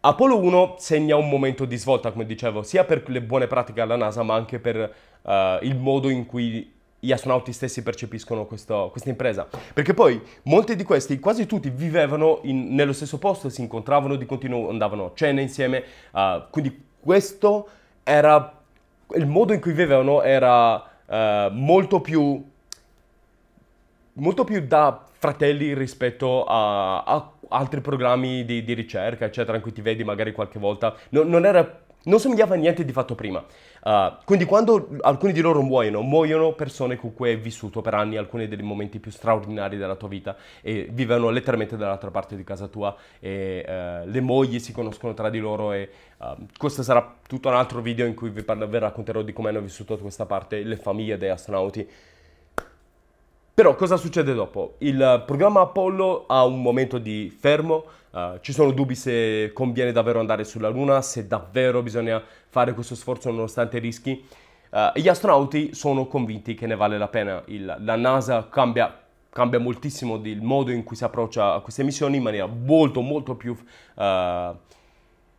Apollo 1 segna un momento di svolta, come dicevo, sia per le buone pratiche alla NASA, ma anche per eh, il modo in cui gli astronauti stessi percepiscono questo, questa impresa. Perché poi molti di questi, quasi tutti, vivevano in, nello stesso posto, si incontravano di continuo, andavano a cena insieme, uh, quindi questo era il modo in cui vivevano era uh, molto più molto più da fratelli rispetto a, a altri programmi di, di, ricerca, eccetera, in cui ti vedi magari qualche volta. No, non era non somigliava a niente di fatto prima. Uh, quindi quando alcuni di loro muoiono, muoiono persone con cui hai vissuto per anni alcuni dei momenti più straordinari della tua vita e vivono letteralmente dall'altra parte di casa tua e uh, le mogli si conoscono tra di loro e uh, questo sarà tutto un altro video in cui vi, parla, vi racconterò di come hanno vissuto questa parte le famiglie dei astronauti. Però cosa succede dopo? Il programma Apollo ha un momento di fermo, uh, ci sono dubbi se conviene davvero andare sulla Luna, se davvero bisogna fare questo sforzo nonostante i rischi. Uh, gli astronauti sono convinti che ne vale la pena, il, la NASA cambia, cambia moltissimo il modo in cui si approccia a queste missioni in maniera molto molto più uh,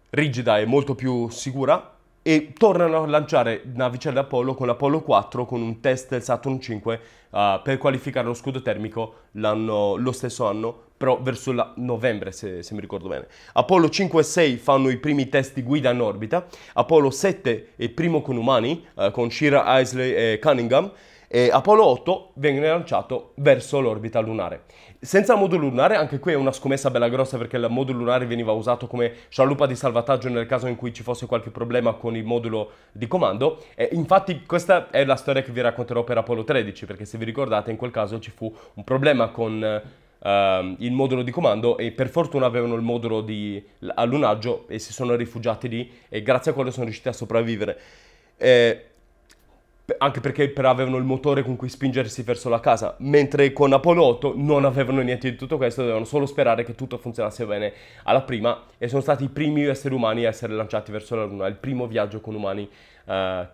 rigida e molto più sicura e tornano a lanciare navicelle Apollo con l'Apollo 4 con un test del Saturn 5 uh, eh, per qualificare lo scudo termico lo stesso anno, però verso novembre se, se, mi ricordo bene. Apollo 5 e 6 fanno i primi test di guida in orbita, Apollo 7 è il primo con umani, uh, con Shira, Isley e Cunningham, eh, Apollo 8 viene lanciato verso l'orbita lunare. Senza modulo lunare, anche qui è una scommessa bella grossa perché il modulo lunare veniva usato come scialuppa di salvataggio nel caso in cui ci fosse qualche problema con il modulo di comando. E infatti questa è la storia che vi racconterò per Apollo 13 perché se vi ricordate in quel caso ci fu un problema con... Uh, il modulo di comando e per fortuna avevano il modulo di allunaggio e si sono rifugiati lì e grazie a quello sono riusciti a sopravvivere. Eh, anche perché però avevano il motore con cui spingersi verso la casa, mentre con Apollo 8 non avevano niente di tutto questo, dovevano solo sperare che tutto funzionasse bene alla prima e sono stati i primi esseri umani a essere lanciati verso la Luna, il primo viaggio con umani eh,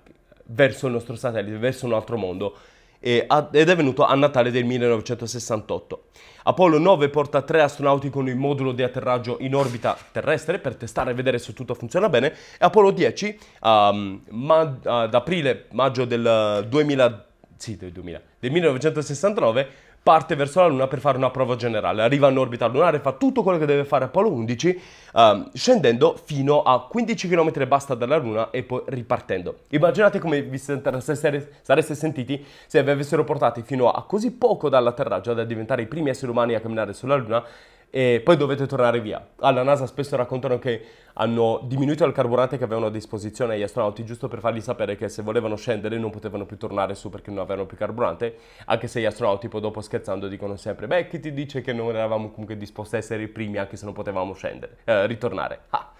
verso il nostro satellite, verso un altro mondo ed è venuto a Natale del 1968. Apollo 9 porta tre astronauti con il modulo di atterraggio in orbita terrestre per testare e vedere se tutto funziona bene e Apollo 10 um, ma- ad aprile-maggio del, 2000, sì, del, 2000, del 1969 parte verso la Luna per fare una prova generale. Arriva in orbita lunare, fa tutto quello che deve fare Apollo 11, um, ehm, scendendo fino a 15 km basta dalla Luna e poi ripartendo. Immaginate come vi sareste sentiti se vi avessero portati fino a così poco dall'atterraggio da diventare i primi esseri umani a camminare sulla Luna e poi dovete tornare via. Alla NASA spesso raccontano che hanno diminuito il carburante che avevano a disposizione agli astronauti giusto per fargli sapere che se volevano scendere non potevano più tornare su perché non avevano più carburante, anche se gli astronauti poi dopo scherzando dicono sempre beh chi ti dice che non eravamo comunque disposti a essere i primi anche se non potevamo scendere, eh, ritornare. Ah.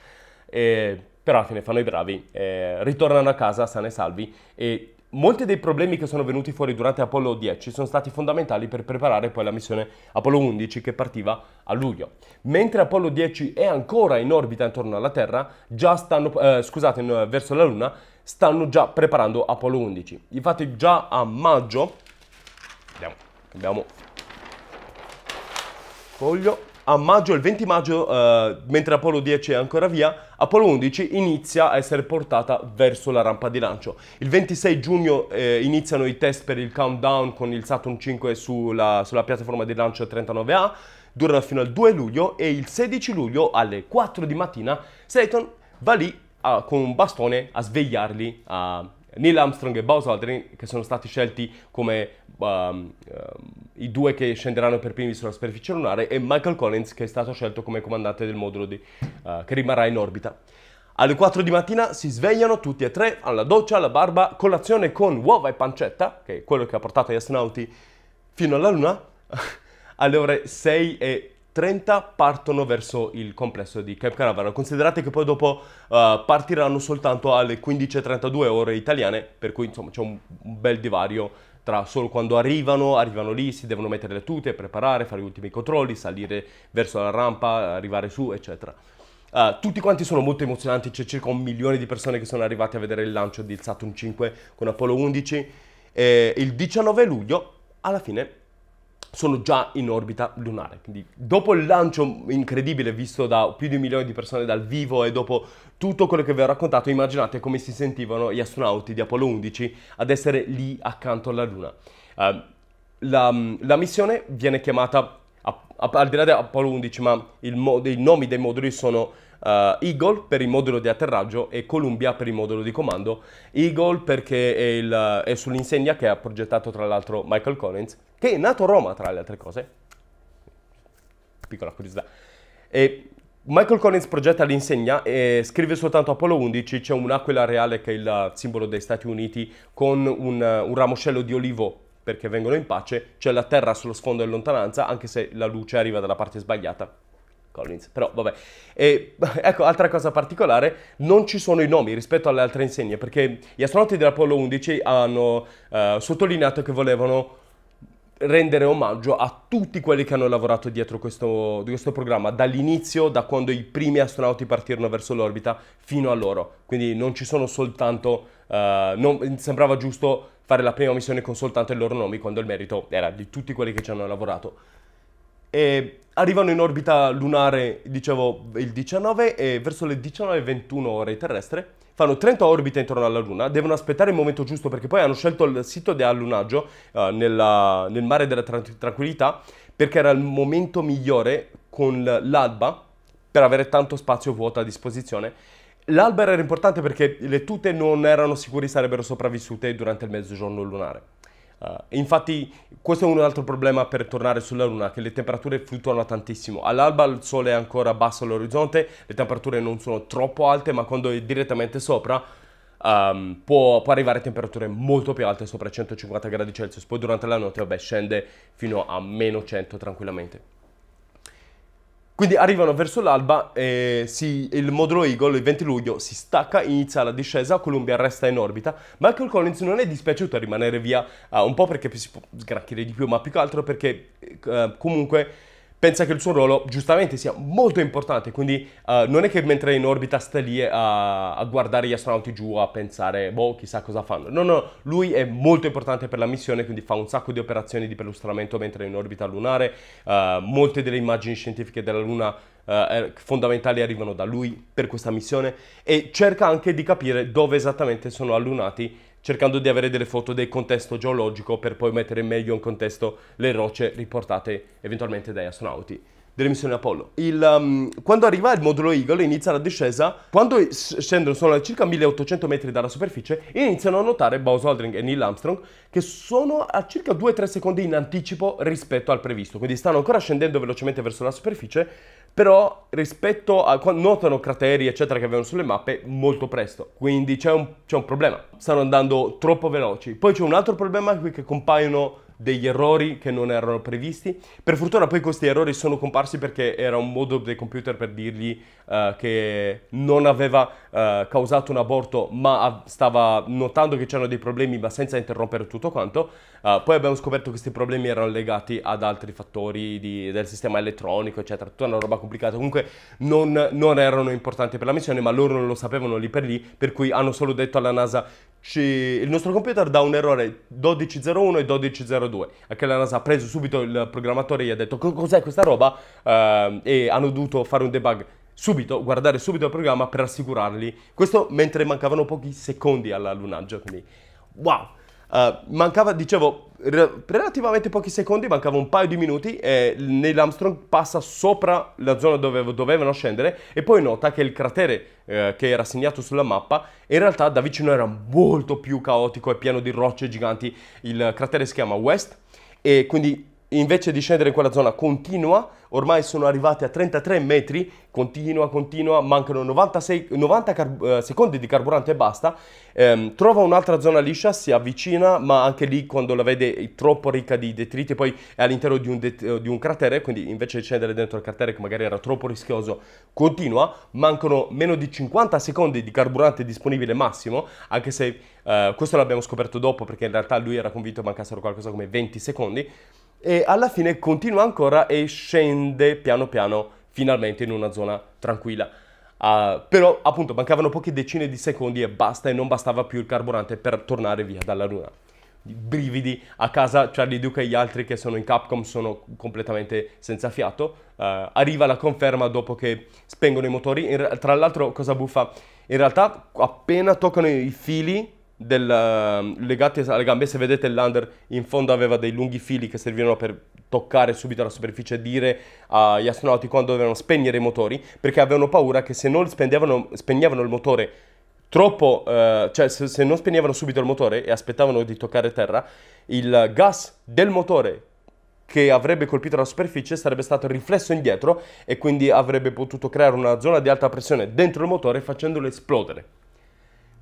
E, però alla fine fanno i bravi, eh, ritornano a casa sani e salvi e molti dei problemi che sono venuti fuori durante Apollo 10 sono stati fondamentali per preparare poi la missione Apollo 11 che partiva a luglio. Mentre Apollo 10 è ancora in orbita intorno alla Terra, già stanno, eh, scusate, eh, verso la Luna, stanno già preparando Apollo 11. Infatti già a maggio, vediamo, cambiamo foglio, a maggio, il 20 maggio, eh, mentre Apollo 10 è ancora via, Apollo 11 inizia a essere portata verso la rampa di lancio. Il 26 giugno eh, iniziano i test per il countdown con il Saturn 5 sulla, sulla piattaforma di lancio 39A, durano fino al 2 luglio e il 16 luglio alle 4 di mattina Saturn va lì a, con un bastone a svegliarli a Neil Armstrong e Buzz Aldrin che sono stati scelti come Um, um, i due che scenderanno per primi sulla superficie lunare e Michael Collins che è stato scelto come comandante del modulo di, uh, che rimarrà in orbita. Alle 4 di mattina si svegliano tutti e tre, alla doccia, alla barba, colazione con uova e pancetta, che è quello che ha portato gli astronauti fino alla Luna. alle ore 6 e 30 partono verso il complesso di Cape Canaveral. Considerate che poi dopo uh, partiranno soltanto alle 15.32 ore italiane, per cui insomma c'è un bel divario tra solo quando arrivano, arrivano lì, si devono mettere le tute, preparare, fare gli ultimi controlli, salire verso la rampa, arrivare su, eccetera. Uh, tutti quanti sono molto emozionanti, c'è circa un milione di persone che sono arrivate a vedere il lancio di Saturn 5 con Apollo 11. E il 19 luglio, alla fine, sono già in orbita lunare. Quindi dopo il lancio incredibile visto da più di un milione di persone dal vivo e dopo tutto quello che vi ho raccontato, immaginate come si sentivano gli astronauti di Apollo 11 ad essere lì accanto alla Luna. Uh, la, la missione viene chiamata al di là di Apollo 11, ma mod- i nomi dei moduli sono uh, Eagle per il modulo di atterraggio e Columbia per il modulo di comando. Eagle perché è, il, è, sull'insegna che ha progettato tra l'altro Michael Collins che è nato a Roma, tra le altre cose. Piccola curiosità. E Michael Collins progetta l'insegna e scrive soltanto Apollo 11, c'è un'aquila reale che è il simbolo degli Stati Uniti con un, un ramoscello di olivo perché vengono in pace, c'è la terra sullo sfondo in lontananza anche se la luce arriva dalla parte sbagliata. Collins, però vabbè. E, ecco, altra cosa particolare, non ci sono i nomi rispetto alle altre insegne perché gli astronauti dell'Apollo 11 hanno eh, sottolineato che volevano rendere omaggio a tutti quelli che hanno lavorato dietro questo, questo programma, dall'inizio, da quando i primi astronauti partirono verso l'orbita, fino a loro. Quindi non ci sono soltanto, uh, non, sembrava giusto fare la prima missione con soltanto i loro nomi, quando il merito era di tutti quelli che ci hanno lavorato. E arrivano in orbita lunare, dicevo, il 19 e verso le 19.21 ore terrestre fanno 30 orbite intorno alla Luna, devono aspettare il momento giusto perché poi hanno scelto il sito di allunaggio eh, nella, nel mare della tranquillità perché era il momento migliore con l'alba per avere tanto spazio vuoto a disposizione. L'alba era importante perché le tute non erano sicure sarebbero sopravvissute durante il mezzogiorno lunare. Uh, infatti questo è un altro problema per tornare sulla Luna, che le temperature fluttuano tantissimo. All'alba il sole è ancora basso all'orizzonte, le temperature non sono troppo alte, ma quando è direttamente sopra um, può, può, arrivare a temperature molto più alte, sopra 150 gradi Celsius. Poi durante la notte, vabbè, scende fino a meno 100 tranquillamente. Quindi arrivano verso l'alba, e si, il modulo Eagle il 20 luglio si stacca, inizia la discesa, Columbia resta in orbita. Michael Collins non è dispiaciuto a rimanere via, uh, un po' perché si può sgracchiare di più, ma più che altro perché uh, comunque pensa che il suo ruolo giustamente sia molto importante, quindi uh, non è che mentre è in orbita sta lì a, a, guardare gli astronauti giù, a pensare, boh, chissà cosa fanno. No, no, lui è molto importante per la missione, quindi fa un sacco di operazioni di perlustramento mentre è in orbita lunare, uh, molte delle immagini scientifiche della Luna Uh, fondamentali arrivano da lui per questa missione e cerca anche di capire dove esattamente sono allunati cercando di avere delle foto del contesto geologico per poi mettere meglio in contesto le rocce riportate eventualmente dai astronauti delle missioni Apollo. Il, um, quando arriva il modulo Eagle inizia la discesa, quando scendono sono a circa 1800 metri dalla superficie, iniziano a notare Buzz Aldrin e Neil Armstrong che sono a circa 2-3 secondi in anticipo rispetto al previsto, quindi stanno ancora scendendo velocemente verso la superficie, però rispetto a quando notano crateri eccetera che avevano sulle mappe molto presto, quindi c'è un, c'è un problema, stanno andando troppo veloci. Poi c'è un altro problema qui che compaiono degli errori che non erano previsti. Per fortuna poi questi errori sono comparsi perché era un modo del computer per dirgli uh, che non aveva uh, causato un aborto ma stava notando che c'erano dei problemi ma senza interrompere tutto quanto. Uh, poi abbiamo scoperto che questi problemi erano legati ad altri fattori di, del sistema elettronico eccetera, tutta una roba complicata. Comunque non, non erano importanti per la missione ma loro non lo sapevano lì per lì per cui hanno solo detto alla NASA il nostro computer dà un errore 1201 e 1202 2. NASA ha preso subito il programmatore e gli ha detto cos'è questa roba uh, e hanno dovuto fare un debug subito, guardare subito il programma per assicurarli. Questo mentre mancavano pochi secondi all'allunaggio, quindi wow! Eh, mancava, dicevo, relativamente pochi secondi, mancava un paio di minuti e Neil Armstrong passa sopra la zona dove dovevano scendere e poi nota che il cratere eh, che era segnato sulla mappa in realtà da vicino era molto più caotico e pieno di rocce giganti. Il cratere si chiama West e quindi invece di scendere in quella zona continua, ormai sono arrivati a 33 metri, continua, continua, mancano 96, 90 car- eh, secondi di carburante e basta, ehm, trova un'altra zona liscia, si avvicina, ma anche lì quando la vede è troppo ricca di detriti, poi è all'interno di un, det- eh, di un cratere, quindi invece di scendere dentro il cratere che magari era troppo rischioso, continua, mancano meno di 50 secondi di carburante disponibile massimo, anche se eh, questo l'abbiamo scoperto dopo perché in realtà lui era convinto mancassero qualcosa come 20 secondi e alla fine continua ancora e scende piano piano finalmente in una zona tranquilla. Uh, però appunto mancavano poche decine di secondi e basta e non bastava più il carburante per tornare via dalla luna. Brividi a casa, Charlie Duke e gli altri che sono in Capcom sono completamente senza fiato. Uh, arriva la conferma dopo che spengono i motori. In, tra l'altro, cosa buffa? In realtà, appena toccano i fili del, ehm, legati alle gambe, se vedete l'under in fondo aveva dei lunghi fili che servivano per toccare subito la superficie e dire agli astronauti quando dovevano spegnere i motori, perché avevano paura che se non spegnevano il motore troppo, eh, cioè se, se, non spegnevano subito il motore e aspettavano di toccare terra, il gas del motore che avrebbe colpito la superficie sarebbe stato riflesso indietro e quindi avrebbe potuto creare una zona di alta pressione dentro il motore facendolo esplodere.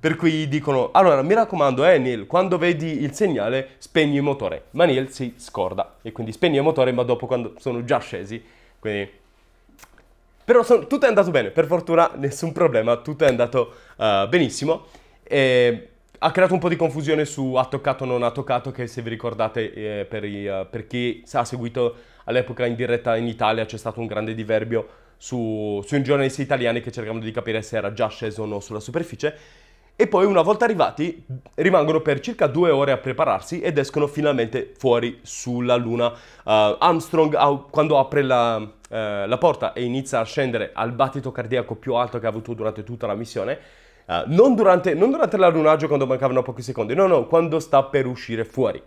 Per cui dicono, allora mi raccomando eh Neil, quando vedi il segnale spegni il motore. Ma Neil si scorda e quindi spegni il motore ma dopo quando sono già scesi. Quindi... Però sono, tutto è andato bene, per fortuna nessun problema, tutto è andato uh, benissimo. E ha creato un po' di confusione su ha toccato o non ha toccato, che se vi ricordate eh, per, i, uh, per, chi ha seguito all'epoca in diretta in Italia c'è stato un grande diverbio su, un giornalista italiano che cercavano di capire se era già sceso o no sulla superficie e poi una volta arrivati rimangono per circa due ore a prepararsi ed escono finalmente fuori sulla Luna. Uh, Armstrong au, quando apre la, uh, la, porta e inizia a scendere al battito cardiaco più alto che ha avuto durante tutta la missione, uh, non durante, non durante l'allunaggio quando mancavano pochi secondi, no no, quando sta per uscire fuori.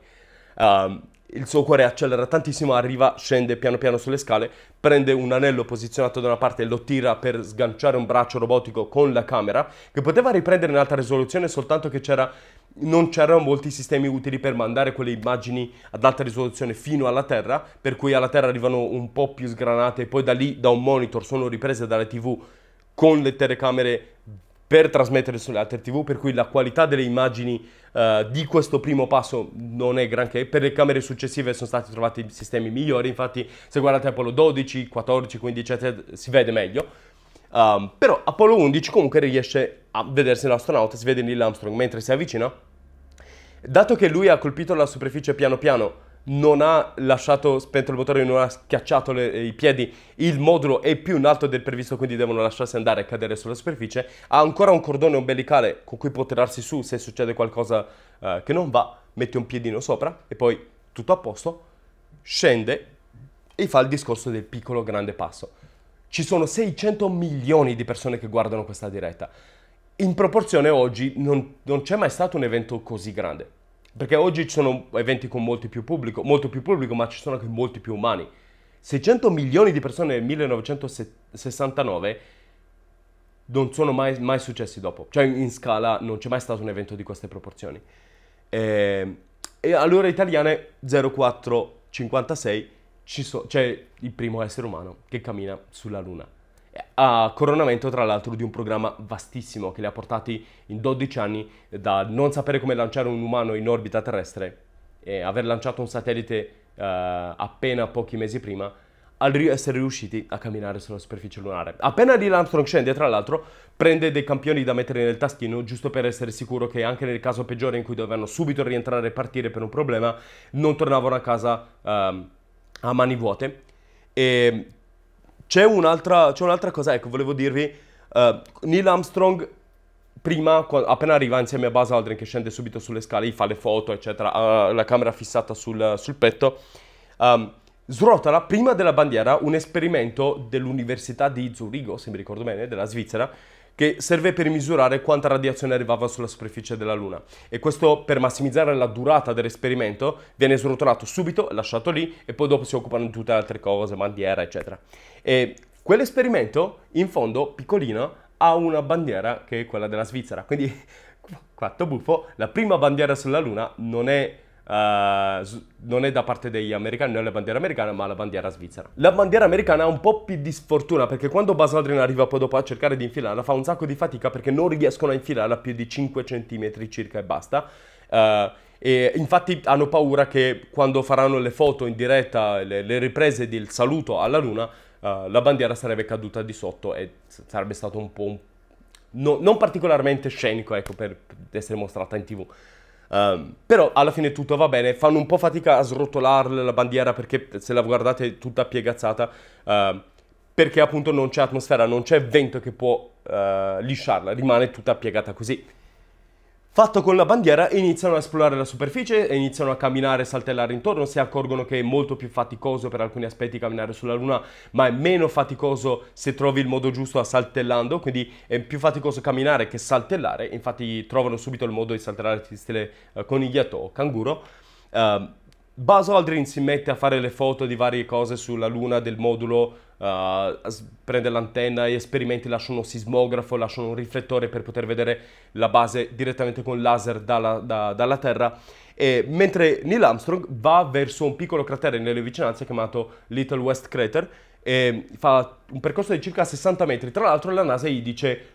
Uh, il suo cuore accelera tantissimo, arriva, scende piano piano sulle scale, prende un anello posizionato da una parte e lo tira per sganciare un braccio robotico con la camera, che poteva riprendere in alta risoluzione soltanto che c'era, non c'erano molti sistemi utili per mandare quelle immagini ad alta risoluzione fino alla Terra, per cui alla Terra arrivano un po' più sgranate e poi da lì, da un monitor, sono riprese dalle tv con le telecamere per trasmettere sulle altre TV, per cui la qualità delle immagini uh, di questo primo passo non è granché. Per le camere successive sono stati trovati sistemi migliori, infatti se guardate Apollo 12, 14, 15 eccetera, si vede meglio. Um, però Apollo 11 comunque riesce a vedersi l'astronauta, si vede Neil Armstrong mentre si avvicina. Dato che lui ha colpito la superficie piano piano, non ha lasciato spento il motore, non ha schiacciato le, i piedi, il modulo è più in alto del previsto, quindi devono lasciarsi andare e cadere sulla superficie, ha ancora un cordone ombelicale con cui può tirarsi su se succede qualcosa eh, che non va, mette un piedino sopra e poi tutto a posto, scende e fa il discorso del piccolo grande passo. Ci sono 600 milioni di persone che guardano questa diretta. In proporzione oggi non, non c'è mai stato un evento così grande. Perché oggi ci sono eventi con molto più pubblico, molto più pubblico, ma ci sono anche molti più umani. 600 milioni di persone nel 1969 non sono mai, mai successi dopo. Cioè in scala non c'è mai stato un evento di queste proporzioni. E, ehm, e allora italiane 0456 so, c'è cioè, il primo essere umano che cammina sulla luna a coronamento tra l'altro di un programma vastissimo che li ha portati in 12 anni da non sapere come lanciare un umano in orbita terrestre e aver lanciato un satellite eh, appena pochi mesi prima al essere riusciti a camminare sulla superficie lunare. Appena Neil Armstrong scende, tra l'altro, prende dei campioni da mettere nel taschino, giusto per essere sicuro che anche nel caso peggiore in cui dovevano subito rientrare e partire per un problema, non tornavano a casa um, a mani vuote. E c'è un'altra, c'è un'altra cosa, ecco, volevo dirvi, uh, Neil Armstrong prima, appena arriva insieme a Buzz Aldrin che scende subito sulle scale, gli fa le foto, eccetera, ha la camera fissata sul, sul petto, um, ehm, srotola prima della bandiera un esperimento dell'Università di Zurigo, se mi ricordo bene, della Svizzera, che serve per misurare quanta radiazione arrivava sulla superficie della Luna. E questo per massimizzare la durata dell'esperimento viene srotolato subito, lasciato lì e poi dopo si occupano di tutte le altre cose, bandiera, eccetera. E quell'esperimento, in fondo, piccolino, ha una bandiera che è quella della Svizzera. Quindi, quanto buffo, la prima bandiera sulla Luna non è eh, non è da parte degli americani, non è la bandiera americana, ma la bandiera svizzera. La bandiera americana ha un po' più di sfortuna perché quando Basaldrin arriva poi dopo a cercare di infilarla fa un sacco di fatica perché non riescono a infilarla più di 5 cm circa e basta. Uh, e infatti hanno paura che quando faranno le foto in diretta, le, le riprese del saluto alla luna, uh, la bandiera sarebbe caduta di sotto e sarebbe stato un po' un... No, non particolarmente scenico, ecco, per essere mostrata in tv. Um, però alla fine tutto va bene, fanno un po' fatica a srotolarla la bandiera perché se la guardate è tutta piegazzata, uh, perché appunto non c'è atmosfera, non c'è vento che può uh, lisciarla, rimane tutta piegata così. Fatto con la bandiera iniziano a esplorare la superficie iniziano a camminare e saltellare intorno, si accorgono che è molto più faticoso per alcuni aspetti camminare sulla Luna, ma è meno faticoso se trovi il modo giusto a saltellando, quindi è più faticoso camminare che saltellare, infatti trovano subito il modo di saltellare stile eh, conigliato o canguro. Uh, Buzz Aldrin si mette a fare le foto di varie cose sulla luna del modulo, uh, prende l'antenna, gli esperimenti, lasciano un sismografo, lasciano un riflettore per poter vedere la base direttamente con laser dalla, da, dalla Terra. E, mentre Neil Armstrong va verso un piccolo cratere nelle vicinanze chiamato Little West Crater e ehm, fa un percorso di circa 60 metri. Tra l'altro la NASA gli dice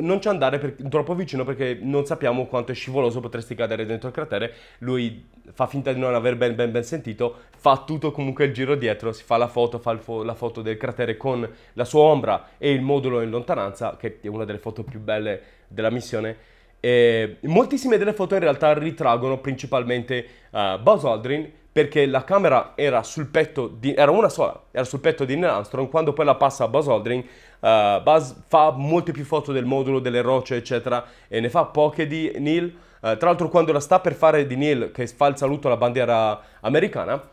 non ci andare per, troppo vicino perché non sappiamo quanto è scivoloso, potresti cadere dentro il cratere. Lui fa finta di non aver ben, ben, ben sentito, fa tutto comunque il giro dietro, si fa la foto, fa fo- la foto del cratere con la sua ombra e il modulo in lontananza, che è una delle foto più belle della missione. E moltissime delle foto in realtà ritraggono principalmente uh, Buzz Aldrin perché la camera era sul petto di... era una sola, era sul petto di Neil Armstrong, quando poi la passa a Buzz Aldrin Uh, Buzz fa molte più foto del modulo, delle rocce, eccetera, e ne fa poche di Neil. Uh, tra l'altro, quando la sta per fare di Neil, che fa il saluto alla bandiera americana, uh,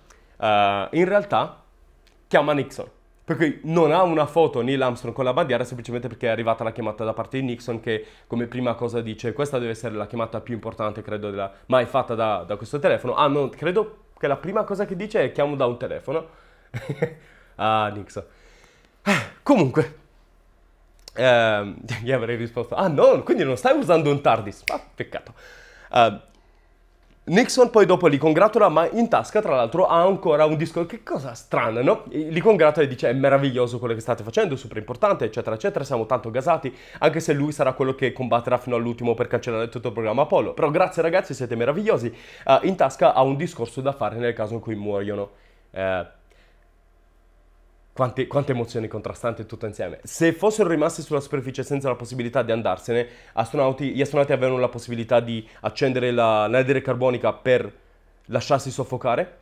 in realtà chiama Nixon. Per cui non ha una foto Neil Armstrong con la bandiera semplicemente perché è arrivata la chiamata da parte di Nixon che come prima cosa dice questa deve essere la chiamata più importante credo della, mai fatta da, da questo telefono. Ah no, credo che la prima cosa che dice è chiamo da un telefono. ah Nixon. Ah, comunque, eh, gli avrei risposto, ah no, quindi non stai usando un TARDIS. Ah, peccato. Eh, Nixon poi dopo li congratula, ma in tasca tra l'altro ha ancora un disco, che cosa strana, no? Li congratula e dice è meraviglioso quello che state facendo, super importante, eccetera, eccetera, siamo tanto gasati, anche se lui sarà quello che combatterà fino all'ultimo per cancellare tutto il programma Apollo. Però grazie ragazzi, siete meravigliosi. Uh, in tasca ha un discorso da fare nel caso in cui muoiono. Uh, quante, quante, emozioni contrastanti tutte insieme. Se fossero rimasti sulla superficie senza la possibilità di andarsene, astronauti, gli astronauti avevano la possibilità di accendere la, l'anidride carbonica per lasciarsi soffocare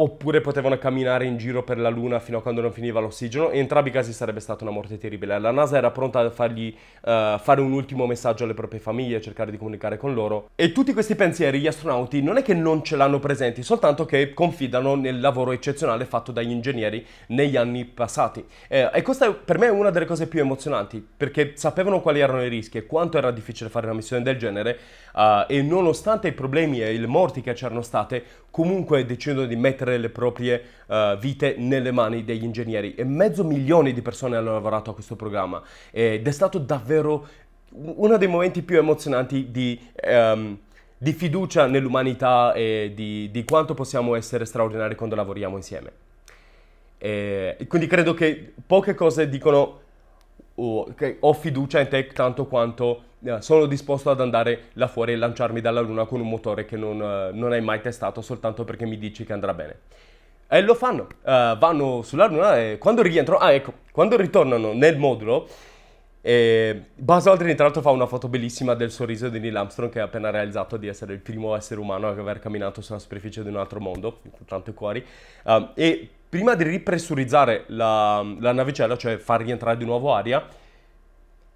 oppure potevano camminare in giro per la Luna fino a quando non finiva l'ossigeno. In entrambi i casi sarebbe stata una morte terribile. La NASA era pronta a fargli uh, fare un ultimo messaggio alle proprie famiglie, cercare di comunicare con loro. E tutti questi pensieri gli astronauti non è che non ce l'hanno presenti, soltanto che confidano nel lavoro eccezionale fatto dagli ingegneri negli anni passati. Eh, e questa è, per me è una delle cose più emozionanti, perché sapevano quali erano i rischi e quanto era difficile fare una missione del genere uh, e nonostante i problemi e le morti che c'erano state, comunque decidono di mettere le proprie uh, vite nelle mani degli ingegneri e mezzo milione di persone hanno lavorato a questo programma ed è stato davvero uno dei momenti più emozionanti di, um, di fiducia nell'umanità e di, di, quanto possiamo essere straordinari quando lavoriamo insieme. E quindi credo che poche cose dicono okay, ho fiducia in te tanto quanto eh, sono disposto ad andare là fuori e lanciarmi dalla luna con un motore che non, eh, non hai mai testato soltanto perché mi dici che andrà bene. E lo fanno, uh, vanno sulla luna e quando rientrano, ah ecco, quando ritornano nel modulo, eh, Buzz Aldrin tra l'altro fa una foto bellissima del sorriso di Neil Armstrong che ha appena realizzato di essere il primo essere umano ad aver camminato sulla superficie di un altro mondo, tanto i cuori, uh, e prima di ripressurizzare la, la navicella, cioè far rientrare di nuovo aria,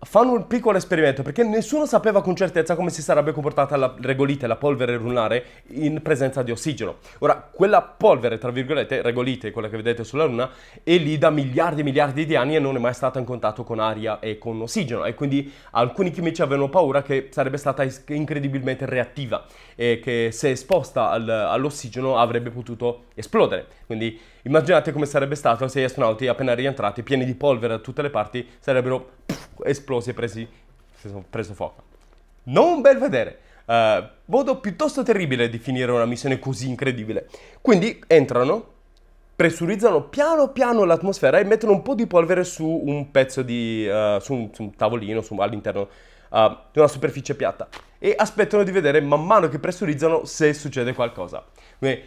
fanno un piccolo esperimento perché nessuno sapeva con certezza come si sarebbe comportata la regolite, la polvere lunare, in presenza di ossigeno. Ora, quella polvere, tra virgolette, regolite, quella che vedete sulla Luna, è lì da miliardi e miliardi di anni e non è mai stata in contatto con aria e con ossigeno e quindi alcuni chimici avevano paura che sarebbe stata incredibilmente reattiva e che se esposta al, all'ossigeno avrebbe potuto esplodere. Quindi immaginate come sarebbe stato se gli astronauti appena rientrati, pieni di polvere da tutte le parti, sarebbero pff, esplosi e presi, preso fuoco. Non un bel vedere. Uh, modo piuttosto terribile di finire una missione così incredibile. Quindi entrano, pressurizzano piano piano l'atmosfera e mettono un po' di polvere su un pezzo di... Uh, su, un, su, un, tavolino, su, all'interno uh, di una superficie piatta. E aspettano di vedere man mano che pressurizzano se succede qualcosa. Quindi,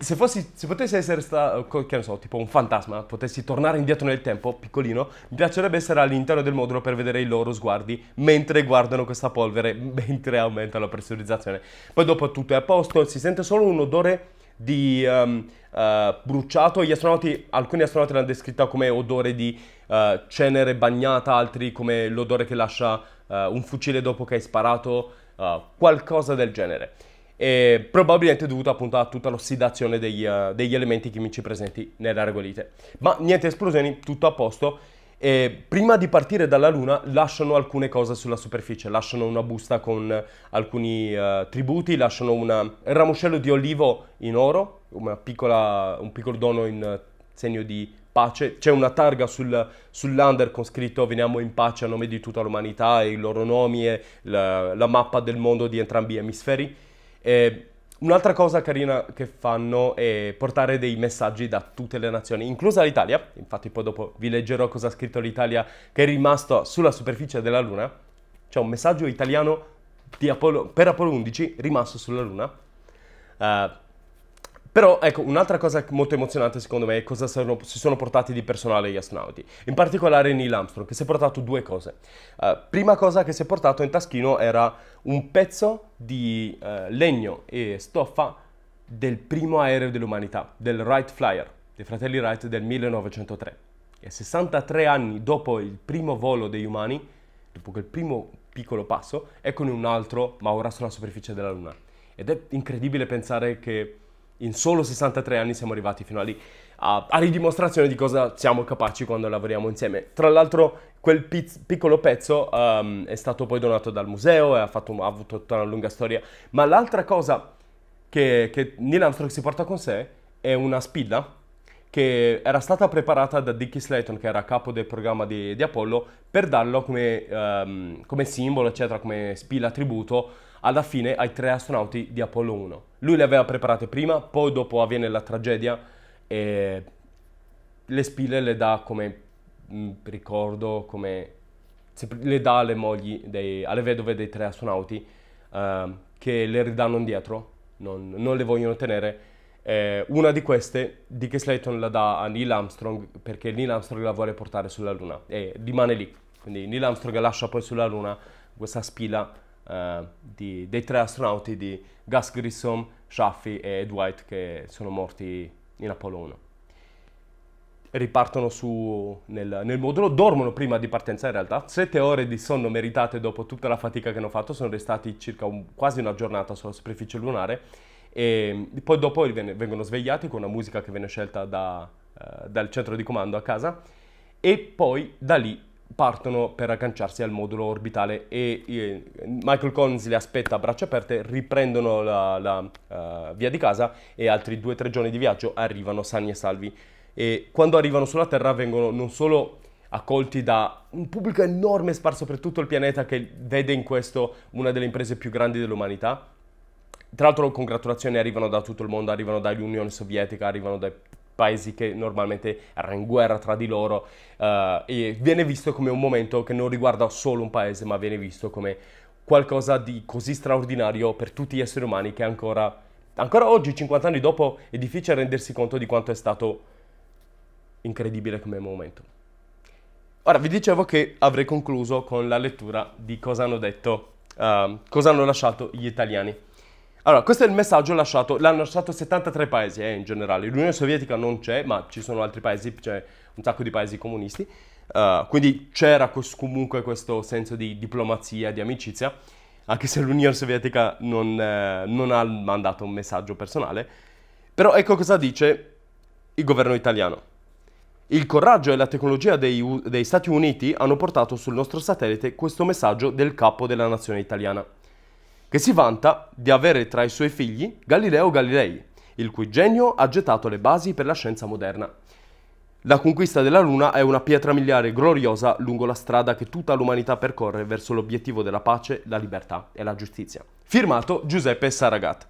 se, fossi, se potessi essere, stato, che ne so, tipo un fantasma, potessi tornare indietro nel tempo, piccolino, mi piacerebbe essere all'interno del modulo per vedere i loro sguardi mentre guardano questa polvere, mentre aumenta la pressurizzazione. Poi dopo tutto è a posto, si sente solo un odore di um, uh, bruciato. Gli astronauti, alcuni astronauti l'hanno descritta come odore di uh, cenere bagnata, altri come l'odore che lascia uh, un fucile dopo che hai sparato, qualcosa del genere eh, probabilmente dovuto appunto a tutta l'ossidazione degli, uh, degli elementi chimici presenti nella regolite. Ma niente esplosioni, tutto a posto. E prima di partire dalla Luna lasciano alcune cose sulla superficie, lasciano una busta con eh, alcuni uh, tributi, lasciano un ramoscello di olivo in oro, piccola, un piccolo dono in segno di pace, c'è una targa sul, sull'under con scritto veniamo in pace a nome di tutta l'umanità e i loro nomi e la, la mappa del mondo di entrambi gli emisferi. Eh, Un'altra cosa carina che fanno è portare dei messaggi da tutte le nazioni, inclusa l'Italia. Infatti poi dopo vi leggerò cosa ha scritto l'Italia che è rimasto sulla superficie della Luna. C'è un messaggio italiano Apollo, per Apollo 11 rimasto sulla Luna. Uh, però ecco, un'altra cosa molto emozionante secondo me è cosa sono, si sono portati di personale gli astronauti, in particolare Neil Armstrong che si è portato due cose. Uh, prima cosa che si è portato in taschino era un pezzo di uh, legno e stoffa del primo aereo dell'umanità, del Wright Flyer, dei fratelli Wright del 1903. E 63 anni dopo il primo volo degli umani, dopo quel primo piccolo passo, eccone un altro, ma ora sulla superficie della Luna. Ed è incredibile pensare che in solo 63 anni siamo arrivati fino a lì, a, a ridimostrazione di cosa siamo capaci quando lavoriamo insieme. Tra l'altro quel piz- piccolo pezzo um, è stato poi donato dal museo e ha, fatto, ha, avuto tutta una lunga storia, ma l'altra cosa che, che Neil Armstrong si porta con sé è una spilla che era stata preparata da Dickie Slayton, che era capo del programma di, di Apollo, per darlo come, um, come simbolo, eccetera, come spilla tributo alla fine ai tre astronauti di Apollo 1. Lui le aveva preparate prima, poi dopo avviene la tragedia e le spille le dà come mm, ricordo, come le dà alle mogli, dei, alle vedove dei tre astronauti uh, che le ridanno indietro, non, non le vogliono tenere. Eh, una di queste, Dick Slayton la dà a Neil Armstrong perché Neil Armstrong la vuole portare sulla Luna e rimane lì. Quindi Neil Armstrong lascia poi sulla Luna questa spilla eh, di, dei tre astronauti di Gus Grissom, Shaffi e Ed White che sono morti in Apollo 1. Ripartono su nel, nel modulo, dormono prima di partenza in realtà, sette ore di sonno meritate dopo tutta la fatica che hanno fatto, sono restati circa un, quasi una giornata sulla superficie lunare e poi dopo vengono svegliati con una musica che viene scelta da, eh, dal centro di comando a casa e poi da lì partono per agganciarsi al modulo orbitale e Michael Collins le aspetta a braccia aperte, riprendono la, la uh, via di casa e altri due o tre giorni di viaggio arrivano sani e salvi. E quando arrivano sulla Terra vengono non solo accolti da un pubblico enorme sparso per tutto il pianeta che vede in questo una delle imprese più grandi dell'umanità, tra l'altro congratulazioni arrivano da tutto il mondo, arrivano dall'Unione Sovietica, arrivano da paesi che normalmente erano in guerra tra di loro uh, e viene visto come un momento che non riguarda solo un paese ma viene visto come qualcosa di così straordinario per tutti gli esseri umani che ancora, ancora oggi, 50 anni dopo, è difficile rendersi conto di quanto è stato incredibile come momento. Ora vi dicevo che avrei concluso con la lettura di cosa hanno detto, uh, cosa hanno lasciato gli italiani. Allora, questo è il messaggio lasciato, l'hanno lasciato 73 paesi eh, in generale, l'Unione Sovietica non c'è, ma ci sono altri paesi, c'è un sacco di paesi comunisti, uh, quindi c'era comunque questo senso di diplomazia, di amicizia, anche se l'Unione Sovietica non, eh, non ha mandato un messaggio personale. Però ecco cosa dice il governo italiano. Il coraggio e la tecnologia dei, U- dei Stati Uniti hanno portato sul nostro satellite questo messaggio del capo della nazione italiana che si vanta di avere tra i suoi figli Galileo Galilei, il cui genio ha gettato le basi per la scienza moderna. La conquista della Luna è una pietra miliare gloriosa lungo la strada che tutta l'umanità percorre verso l'obiettivo della pace, la libertà e la giustizia. Firmato Giuseppe Saragat.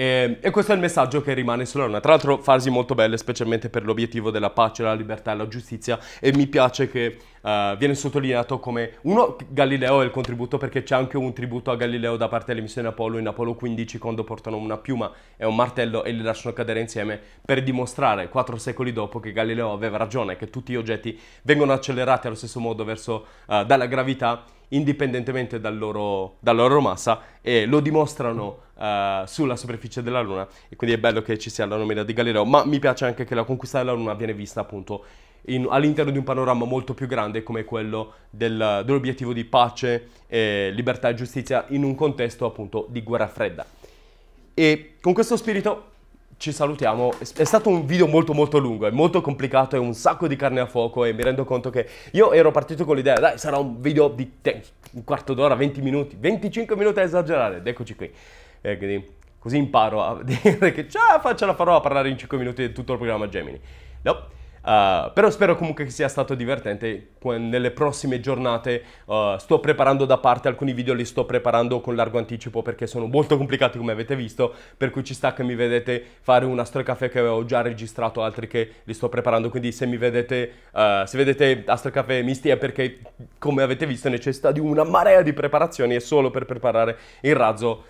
E, ehm, e, questo è il messaggio che rimane sull'ONU. Tra l'altro fasi molto belle, specialmente per l'obiettivo della pace, la libertà e la giustizia. E mi piace che uh, viene sottolineato come uno, Galileo è il contributo perché c'è anche un tributo a Galileo da parte delle missioni Apollo in Apollo 15 quando portano una piuma e un martello e li lasciano cadere insieme per dimostrare quattro secoli dopo che Galileo aveva ragione, che tutti gli oggetti vengono accelerati allo stesso modo verso, uh, dalla gravità indipendentemente dal loro, dalla loro massa e lo dimostrano uh, sulla superficie della Luna e quindi è bello che ci sia la nomina di Galileo, ma mi piace anche che la conquista della Luna viene vista appunto in, all'interno di un panorama molto più grande come quello del, dell'obiettivo di pace, eh, libertà e giustizia in un contesto appunto di guerra fredda. E con questo spirito ci salutiamo. È stato un video molto molto lungo, è molto complicato, è un sacco di carne a fuoco e mi rendo conto che io ero partito con l'idea, dai, sarà un video di te, un quarto d'ora, 20 minuti, 25 minuti a esagerare ed eccoci qui eh, quindi così imparo a dire che ciao, ce la farò a parlare in 5 minuti di tutto il programma Gemini. No. Uh, però spero comunque che sia stato divertente nelle prossime giornate uh, sto preparando da parte alcuni video li sto preparando con largo anticipo perché sono molto complicati come avete visto per cui ci sta che mi vedete fare una caffè che avevo già registrato altri che li sto preparando quindi se mi vedete uh, se vedete caffè mi stia perché come avete visto necessita di una marea di preparazioni e solo per preparare il razzo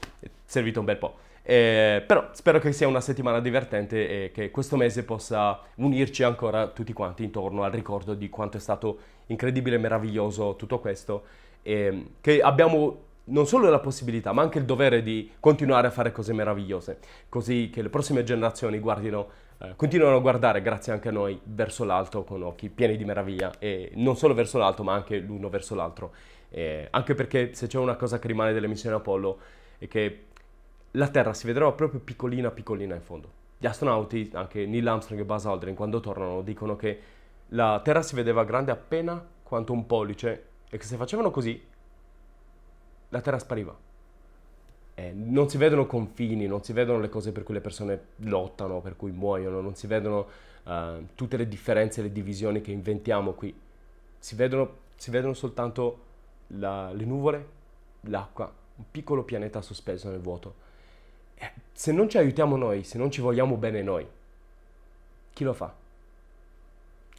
servito un bel po'. Eh, però spero che sia una settimana divertente e che questo mese possa unirci ancora tutti quanti intorno al ricordo di quanto è stato incredibile e meraviglioso tutto questo. E che abbiamo non solo la possibilità, ma anche il dovere di continuare a fare cose meravigliose, così che le prossime generazioni guardino, eh, continuano a guardare, grazie anche a noi, verso l'alto con occhi pieni di meraviglia, e non solo verso l'alto, ma anche l'uno verso l'altro. Eh, anche perché se c'è una cosa che rimane delle missioni Apollo è che la Terra si vedrà proprio piccolina piccolina in fondo. Gli astronauti, anche Neil Armstrong e Buzz Aldrin, quando tornano dicono che la Terra si vedeva grande appena quanto un pollice e che se facevano così la Terra spariva. Eh, non si vedono confini, non si vedono le cose per cui le persone lottano, per cui muoiono, non si vedono uh, tutte le differenze le divisioni che inventiamo qui. Si vedono, si vedono soltanto la, le nuvole, l'acqua, un piccolo pianeta sospeso nel vuoto. Eh, se non ci aiutiamo noi, se non ci vogliamo bene noi, chi lo fa?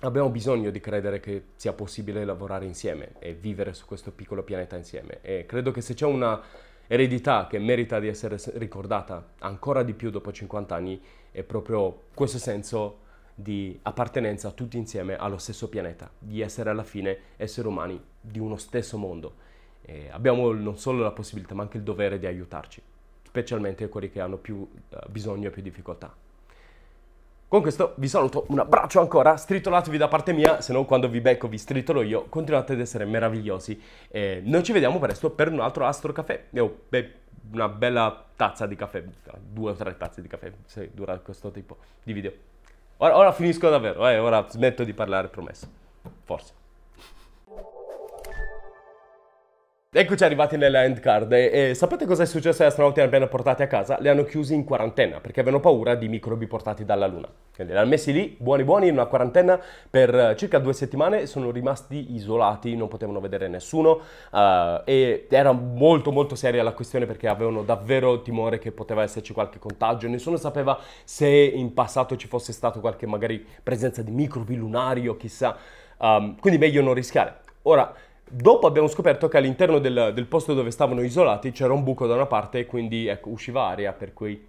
Abbiamo bisogno di credere che sia possibile lavorare insieme e vivere su questo piccolo pianeta insieme. E credo che se c'è una eredità che merita di essere ricordata ancora di più dopo 50 anni è proprio questo senso di appartenenza tutti insieme allo stesso pianeta, di essere alla fine esseri umani di uno stesso mondo. E abbiamo non solo la possibilità ma anche il dovere di aiutarci specialmente quelli che hanno più eh, bisogno e più difficoltà. Con questo vi saluto, un abbraccio ancora, stritolatevi da parte mia, se no quando vi becco vi stritolo io, continuate ad essere meravigliosi e noi ci vediamo presto per un altro Astro Caffè, oh, beh, una bella tazza di caffè, due o tre tazze di caffè se dura questo tipo di video. Ora, ora finisco davvero, eh, ora smetto di parlare, promesso, forse. Eccoci arrivati nella end card e, sapete cosa è successo agli astronauti appena portati a casa? Li hanno chiusi in quarantena perché avevano paura di microbi portati dalla Luna. Quindi li hanno messi lì, buoni buoni, in una quarantena per eh, circa due settimane, sono rimasti isolati, non potevano vedere nessuno uh, e era molto molto seria la questione perché avevano davvero timore che poteva esserci qualche contagio, nessuno sapeva se in passato ci fosse stata qualche magari presenza di microbi lunari o chissà, um, quindi meglio non rischiare. Ora, Dopo abbiamo scoperto che all'interno del, del, posto dove stavano isolati c'era un buco da una parte e quindi ecco, usciva aria, per cui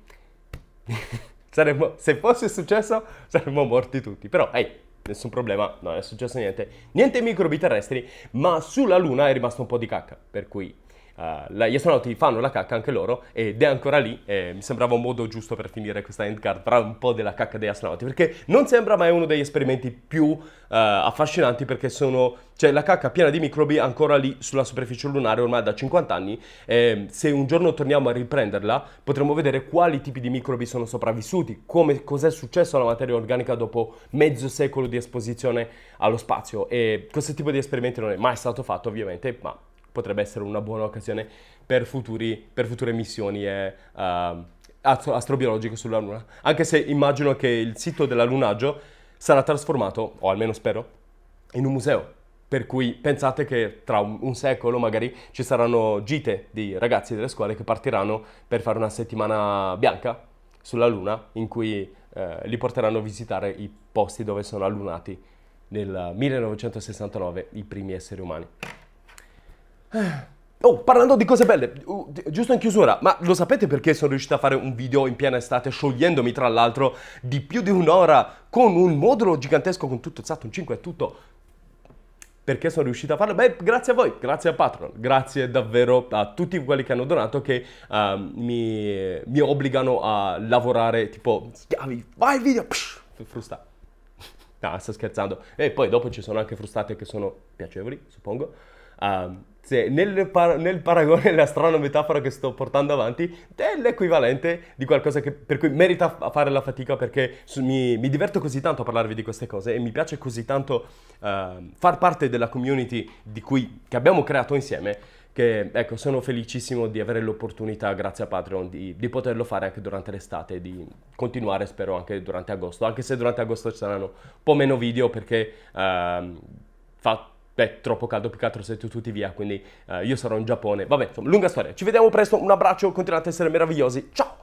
saremmo, se fosse successo saremmo morti tutti. Però, ehi, hey, nessun problema, non è successo niente. Niente microbi terrestri, ma sulla Luna è rimasto un po' di cacca, per cui uh, gli astronauti fanno la cacca anche loro ed è ancora lì, eh, mi sembrava un modo giusto per finire questa endcard, tra un po' della cacca degli astronauti, perché non sembra mai uno degli esperimenti più uh, affascinanti perché sono, cioè la cacca piena di microbi ancora lì sulla superficie lunare ormai da 50 anni, eh, se un giorno torniamo a riprenderla potremo vedere quali tipi di microbi sono sopravvissuti, come, cos'è successo alla materia organica dopo mezzo secolo di esposizione allo spazio e questo tipo di esperimenti non è mai stato fatto ovviamente, ma potrebbe essere una buona occasione per, futuri, per future missioni e, uh, astrobiologiche sulla Luna. Anche se immagino che il sito dell'allunaggio sarà trasformato, o almeno spero, in un museo. Per cui pensate che tra un, secolo magari ci saranno gite di ragazzi delle scuole che partiranno per fare una settimana bianca sulla Luna in cui eh, li porteranno a visitare i posti dove sono allunati nel 1969 i primi esseri umani. Eh. Oh, parlando di cose belle, giusto in chiusura, ma lo sapete perché sono riuscito a fare un video in piena estate sciogliendomi tra l'altro di più di un'ora con un modulo gigantesco con tutto zazzato, un 5 e tutto? Perché sono riuscito a farlo? Beh, grazie a voi, grazie a Patreon, grazie davvero a tutti quelli che hanno donato che uh, mi, mi, obbligano a lavorare tipo schiavi, vai video, psh, frusta. no, sto scherzando. E poi dopo ci sono anche frustate che sono piacevoli, suppongo. Uh, se nel, par- nel, paragone, la strana metafora che sto portando avanti, è l'equivalente di qualcosa che, per cui merita f- fare la fatica perché su- mi, mi, diverto così tanto a parlarvi di queste cose e mi piace così tanto uh, far parte della community cui, che abbiamo creato insieme che ecco, sono felicissimo di avere l'opportunità, grazie a Patreon, di, di, poterlo fare anche durante l'estate, e di continuare spero anche durante agosto, anche se durante agosto ci saranno un po' meno video perché uh, fa, Beh, troppo caldo, più che altro siete tutti via, quindi eh, io sarò in Giappone. Vabbè, insomma, lunga storia. Ci vediamo presto, un abbraccio, continuate a essere meravigliosi. Ciao!